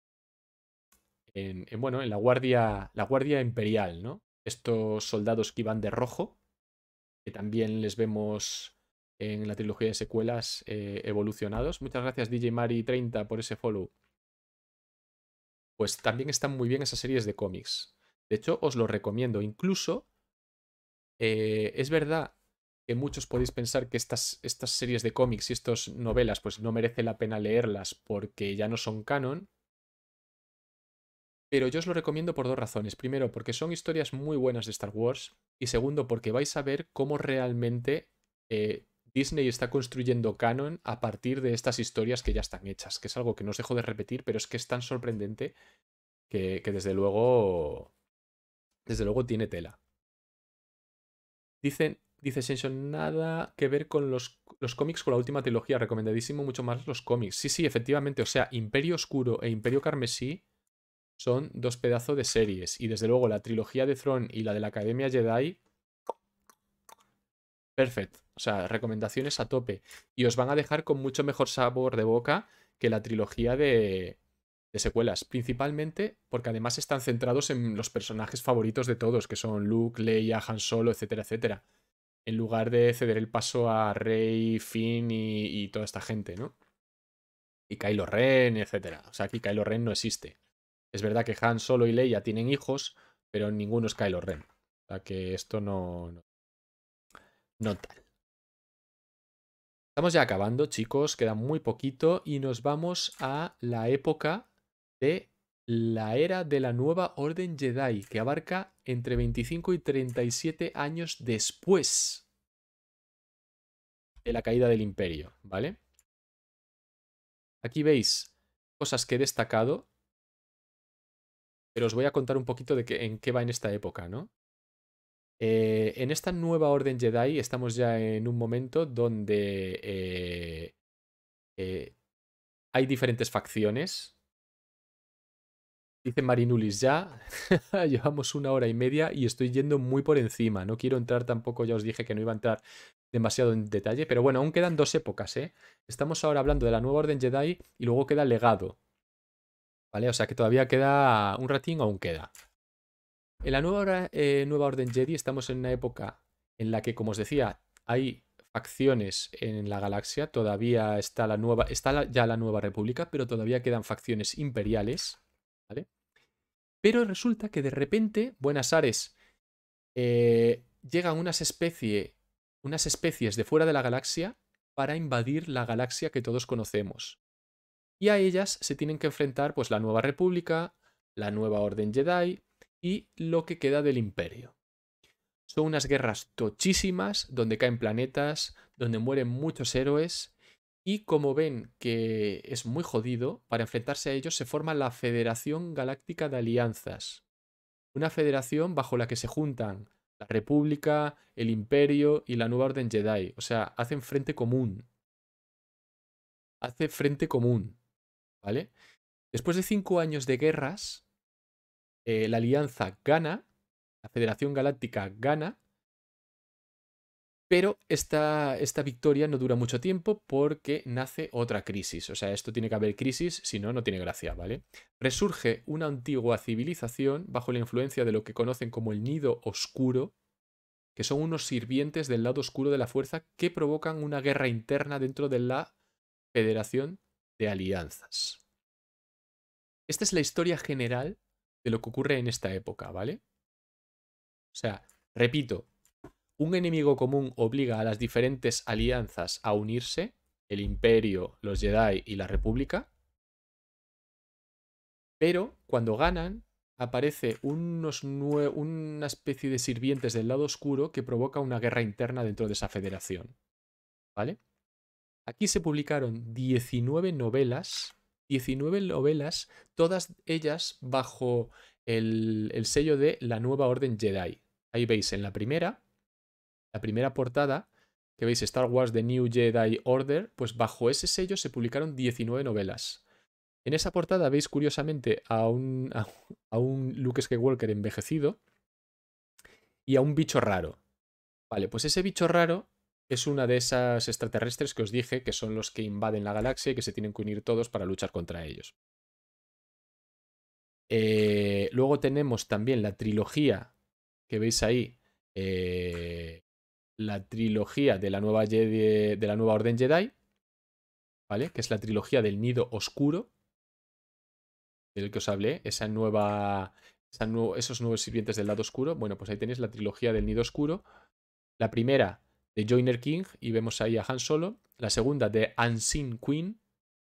en, en bueno, en la guardia, la guardia imperial, ¿no? estos soldados que iban de rojo, que también les vemos en la trilogía de secuelas eh, evolucionados. Muchas gracias DJ Mari 30 por ese follow. Pues también están muy bien esas series de cómics. De hecho, os lo recomiendo. Incluso, eh, es verdad que muchos podéis pensar que estas, estas series de cómics y estas novelas pues no merece la pena leerlas porque ya no son canon, pero yo os lo recomiendo por dos razones. Primero, porque son historias muy buenas de Star Wars. Y segundo, porque vais a ver cómo realmente eh, Disney está construyendo canon a partir de estas historias que ya están hechas. Que es algo que no os dejo de repetir, pero es que es tan sorprendente que, desde luego. Desde luego tiene tela. Dice Sension, nada que ver con los, los, cómics, con la última trilogía, recomendadísimo mucho más los cómics. Sí, sí, efectivamente, o sea, Imperio Oscuro e Imperio Carmesí son dos pedazos de series. Y desde luego la trilogía de Throne y la de la Academia Jedi. Perfect. O sea, recomendaciones a tope. Y os van a dejar con mucho mejor sabor de boca que la trilogía de, de secuelas. Principalmente porque además están centrados en los personajes favoritos de todos, que son Luke, Leia, Han Solo, etcétera, etcétera. En lugar de ceder el paso a Rey, Finn y, toda esta gente, ¿no? Y Kylo Ren, etcétera. O sea, aquí Kylo Ren no existe. Es verdad que Han Solo y Leia tienen hijos, pero ninguno es Kylo Ren. O sea que esto no, no, tal. Estamos ya acabando, chicos. Queda muy poquito y nos vamos a la época de la era de la nueva Orden Jedi, que abarca entre 25 y 37 años después de la caída del imperio, ¿vale? Aquí veis cosas que he destacado pero os voy a contar un poquito de en qué va en esta época, ¿no? Eh, en esta nueva orden Jedi estamos ya en un momento donde eh, eh, hay diferentes facciones. Dice Marinulis ya, llevamos una hora y media y estoy yendo muy por encima. No quiero entrar tampoco, ya os dije que no iba a entrar demasiado en detalle, pero bueno, aún quedan dos épocas, ¿eh? Estamos ahora hablando de la nueva orden Jedi y luego queda legado, o sea que todavía queda un ratín, aún queda. En la nueva, eh, nueva Orden Jedi estamos en una época en la que, como os decía, hay facciones en la galaxia. Todavía está la nueva, está ya la nueva república, pero todavía quedan facciones imperiales, Pero resulta que de repente Buenas ares, eh, llegan unas unas especies de fuera de la galaxia para invadir la galaxia que todos conocemos y a ellas se tienen que enfrentar pues la nueva república, la nueva orden Jedi y lo que queda del imperio. Son unas guerras tochísimas donde caen planetas, donde mueren muchos héroes y como ven que es muy jodido, para enfrentarse a ellos se forma la Federación Galáctica de Alianzas. Una federación bajo la que se juntan la República, el Imperio y la Nueva Orden Jedi. O sea, hacen frente común. Hace frente común. ¿vale? Después de cinco años de guerras, eh, la Alianza gana, la Federación Galáctica gana, pero esta, esta, victoria no dura mucho tiempo porque nace otra crisis. O sea, esto tiene que haber crisis, si no, no tiene gracia, ¿vale? Resurge una antigua civilización bajo la influencia de lo que conocen como el Nido Oscuro, que son unos sirvientes del lado oscuro de la fuerza que provocan una guerra interna dentro de la Federación de alianzas. Esta es la historia general de lo que ocurre en esta época, ¿vale? O sea, repito, un enemigo común obliga a las diferentes alianzas a unirse, el imperio, los Jedi y la República, pero cuando ganan aparece unos una especie de sirvientes del lado oscuro que provoca una guerra interna dentro de esa federación, ¿vale? Aquí se publicaron 19 novelas, 19 novelas, todas ellas bajo el, sello de la nueva orden Jedi. Ahí veis en la primera, la primera portada, que veis Star Wars The New Jedi Order, pues bajo ese sello se publicaron 19 novelas. En esa portada veis curiosamente a un, a, a un Luke Skywalker envejecido y a un bicho raro. Vale, pues ese bicho raro es una de esas extraterrestres que os dije que son los que invaden la galaxia y que se tienen que unir todos para luchar contra ellos. Eh, luego tenemos también la trilogía que veis ahí, eh, la trilogía de la, nueva de la nueva Orden Jedi, ¿vale? Que es la trilogía del Nido Oscuro, del que os hablé, esa nueva, esos nuevos sirvientes del lado oscuro. Bueno, pues ahí tenéis la trilogía del Nido Oscuro. La primera de Joyner King y vemos ahí a Han Solo. La segunda de Unseen Queen,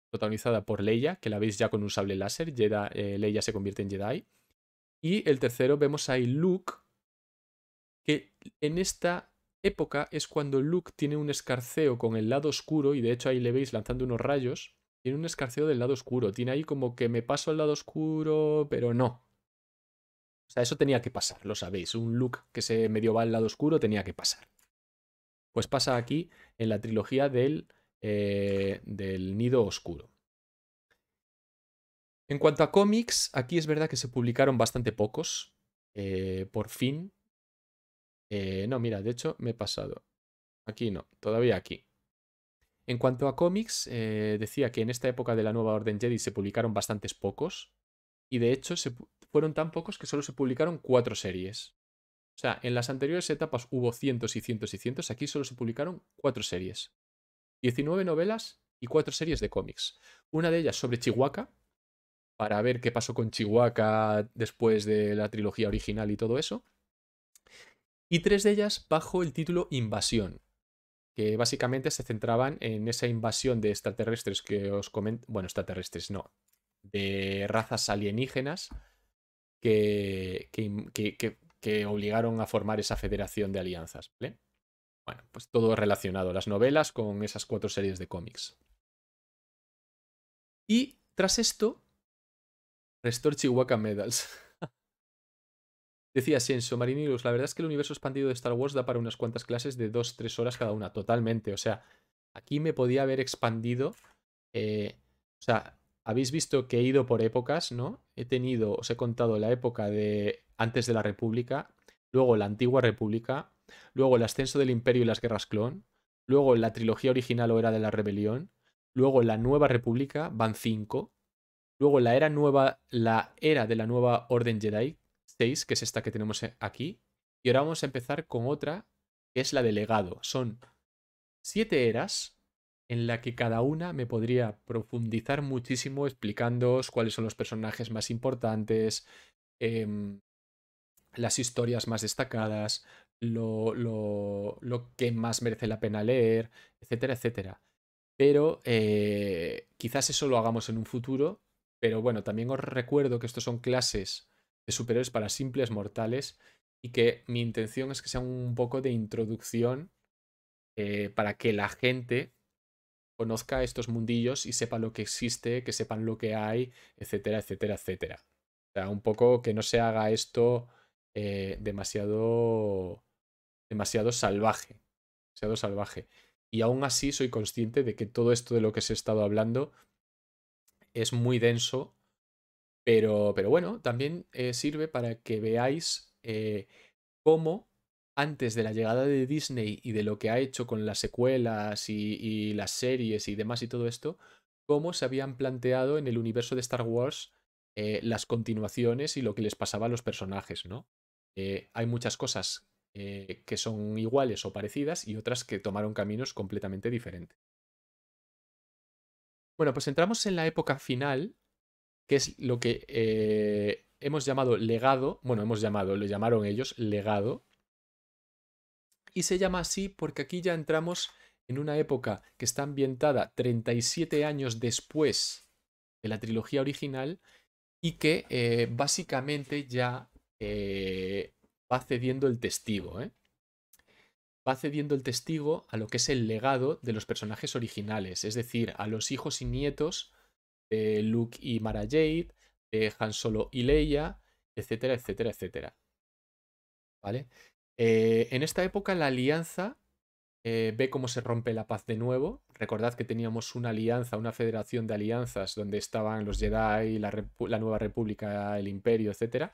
protagonizada por Leia, que la veis ya con un sable láser. Eh, Leia se convierte en Jedi. Y el tercero vemos ahí Luke, que en esta época es cuando Luke tiene un escarceo con el lado oscuro y de hecho ahí le veis lanzando unos rayos. Tiene un escarceo del lado oscuro. Tiene ahí como que me paso al lado oscuro, pero no. O sea, eso tenía que pasar, lo sabéis. Un Luke que se medio va al lado oscuro tenía que pasar. Pues pasa aquí en la trilogía del, eh, del Nido Oscuro. En cuanto a cómics, aquí es verdad que se publicaron bastante pocos. Eh, por fin. Eh, no, mira, de hecho me he pasado. Aquí no, todavía aquí. En cuanto a cómics, decía que en esta época de la nueva Orden Jedi se publicaron bastantes pocos. Y de hecho fueron tan pocos que solo se publicaron cuatro series. O sea, en las anteriores etapas hubo cientos y cientos y cientos, aquí solo se publicaron cuatro series. 19 novelas y cuatro series de cómics. Una de ellas sobre Chihuahua, para ver qué pasó con Chihuahua después de la trilogía original y todo eso. Y tres de ellas bajo el título Invasión, que básicamente se centraban en esa invasión de extraterrestres que os comento, bueno, extraterrestres no, de razas alienígenas que, que, que que obligaron a formar esa federación de alianzas. Bueno, pues todo relacionado, las novelas con esas cuatro series de cómics. Y tras esto, Restore Chihuahua Medals. Decía Senso Marinirus, la verdad es que el universo expandido de Star Wars da para unas cuantas clases de 2-3 horas cada una, totalmente. O sea, aquí me podía haber expandido. Eh, o sea, habéis visto que he ido por épocas, ¿no? He tenido, os he contado la época de antes de la República, luego la antigua República, luego el ascenso del Imperio y las guerras clon, luego la trilogía original o era de la rebelión, luego la nueva República, van cinco luego la era nueva, la era de la nueva Orden Jedi, 6, que es esta que tenemos eh, aquí, y ahora vamos a empezar con otra, que es la de legado. Son siete eras en la que cada una me podría profundizar muchísimo explicándoos cuáles son los personajes más importantes, em, las historias más destacadas, lo, que más merece la pena leer, etcétera, etcétera. Pero eh, quizás eso lo hagamos en un futuro, pero bueno, también os recuerdo que estos son clases de superiores para simples mortales y que mi intención es que sea un poco de introducción eh, para que la gente conozca estos mundillos y sepa lo que existe, que sepan lo que hay, etcétera, etcétera, etcétera. O sea, un poco que no se haga esto eh, demasiado, demasiado salvaje, demasiado salvaje. Y aún así soy consciente de que todo esto de lo que os he estado hablando es muy denso, pero, pero bueno, también eh, sirve para que veáis eh, cómo antes de la llegada de Disney y de lo que ha hecho con las secuelas y, las series y demás y todo esto, cómo se habían planteado en el universo de Star Wars eh, las continuaciones y lo que les pasaba a los personajes, ¿no? Eh, hay muchas cosas eh, que son iguales o parecidas y otras que tomaron caminos completamente diferentes. Bueno, pues entramos en la época final, que es lo que hemos llamado legado, bueno, hemos llamado, lo llamaron ellos legado, y se llama así porque aquí ya entramos en una época que está ambientada 37 años después de la trilogía original y que eh, básicamente ya eh, va cediendo el testigo. ¿eh? Va cediendo el testigo a lo que es el legado de los personajes originales, es decir, a los hijos y nietos de Luke y Mara Jade, de Han Solo y Leia, etcétera, etcétera, etcétera. ¿Vale? Eh, en esta época la alianza eh, ve cómo se rompe la paz de nuevo. Recordad que teníamos una alianza, una federación de alianzas donde estaban los Jedi, la, Nueva República, el Imperio, etc.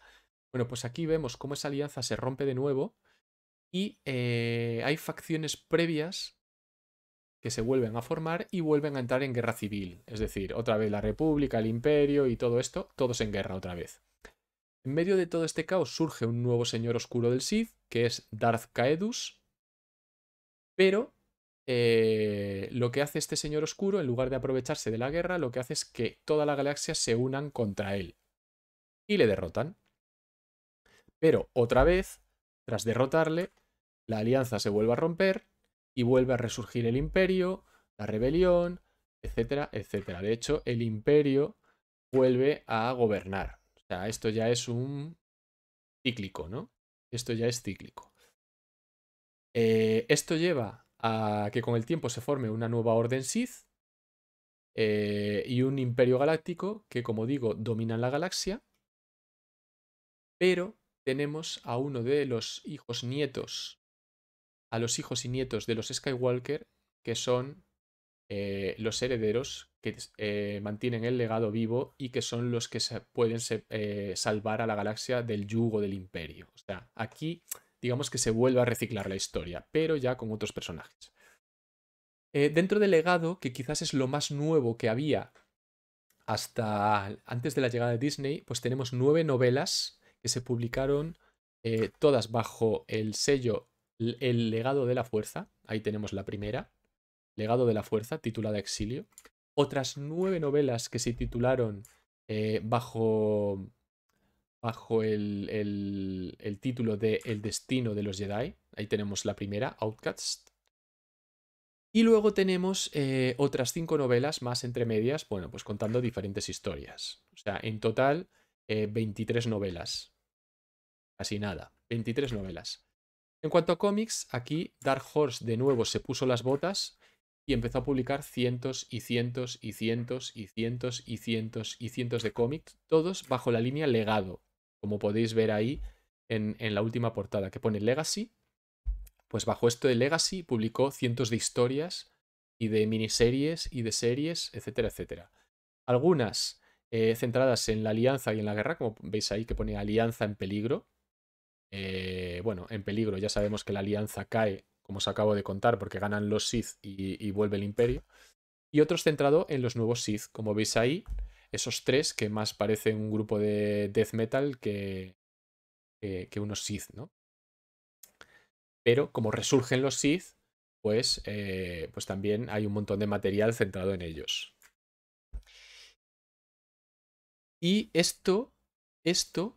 Bueno, pues aquí vemos cómo esa alianza se rompe de nuevo y eh, hay facciones previas que se vuelven a formar y vuelven a entrar en guerra civil. Es decir, otra vez la República, el Imperio y todo esto, todos en guerra otra vez. En medio de todo este caos surge un nuevo señor oscuro del Sith, que es Darth Caedus, pero eh, lo que hace este señor oscuro, en lugar de aprovecharse de la guerra, lo que hace es que toda la galaxia se unan contra él y le derrotan. Pero otra vez, tras derrotarle, la alianza se vuelve a romper y vuelve a resurgir el imperio, la rebelión, etcétera, etcétera. De hecho, el imperio vuelve a gobernar esto ya es un cíclico, ¿no? Esto ya es cíclico. Eh, esto lleva a que con el tiempo se forme una nueva orden Sith eh, y un imperio galáctico que, como digo, dominan la galaxia. Pero tenemos a uno de los hijos nietos, a los hijos y nietos de los Skywalker, que son eh, los herederos que eh, mantienen el legado vivo y que son los que se pueden eh, salvar a la galaxia del yugo del imperio. O sea, aquí digamos que se vuelve a reciclar la historia, pero ya con otros personajes. dentro del legado, que quizás es lo más nuevo que había hasta antes de la llegada de Disney, pues tenemos nueve novelas que se publicaron todas bajo el sello El legado de la fuerza. Ahí tenemos la primera, Legado de la Fuerza, titulada Exilio. Otras nueve novelas que se titularon eh, bajo, bajo el, título de El Destino de los Jedi. Ahí tenemos la primera, Outcast. Y luego tenemos eh, otras cinco novelas más entre medias, bueno, pues contando diferentes historias. O sea, en total, 23 eh, novelas. Casi nada, 23 novelas. En cuanto a cómics, aquí Dark Horse de nuevo se puso las botas y empezó a publicar cientos y cientos y cientos y cientos y cientos y cientos de cómics, todos bajo la línea legado, como podéis ver ahí en, la última portada que pone Legacy. Pues bajo esto de Legacy publicó cientos de historias y de miniseries y de series, etcétera, etcétera. Algunas eh, centradas en la alianza y en la guerra, como veis ahí que pone alianza en peligro. Eh, bueno, en peligro, ya sabemos que la alianza cae como os acabo de contar, porque ganan los Sith y, vuelve el imperio. Y otros centrado en los nuevos Sith, como veis ahí, esos tres que más parecen un grupo de death metal que, que, unos Sith, ¿no? Pero como resurgen los Sith, pues, eh, pues también hay un montón de material centrado en ellos. Y esto, esto,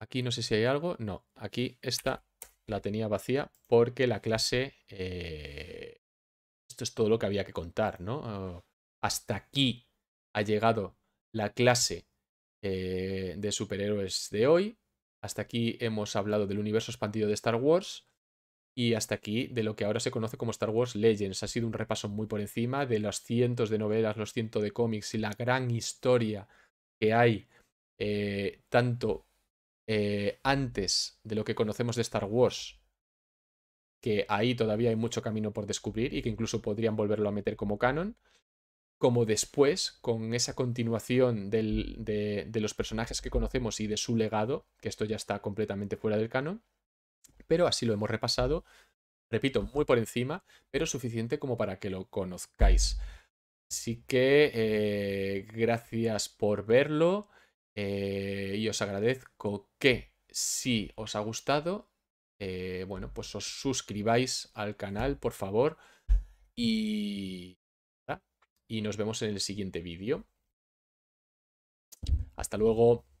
aquí no sé si hay algo, no, aquí está la tenía vacía porque la clase... Eh, esto es todo lo que había que contar, ¿no? hasta aquí ha llegado la clase eh, de superhéroes de hoy. Hasta aquí hemos hablado del universo expandido de Star Wars. Y hasta aquí de lo que ahora se conoce como Star Wars Legends. Ha sido un repaso muy por encima de los cientos de novelas, los cientos de cómics y la gran historia que hay, eh, tanto eh, antes de lo que conocemos de Star Wars, que ahí todavía hay mucho camino por descubrir y que incluso podrían volverlo a meter como canon, como después, con esa continuación de, los personajes que conocemos y de su legado, que esto ya está completamente fuera del canon, pero así lo hemos repasado, repito, muy por encima, pero suficiente como para que lo conozcáis. Así que eh, gracias por verlo. Eh, y os agradezco que si os ha gustado, eh, bueno, pues os suscribáis al canal, por favor. Y, y nos vemos en el siguiente vídeo. Hasta luego.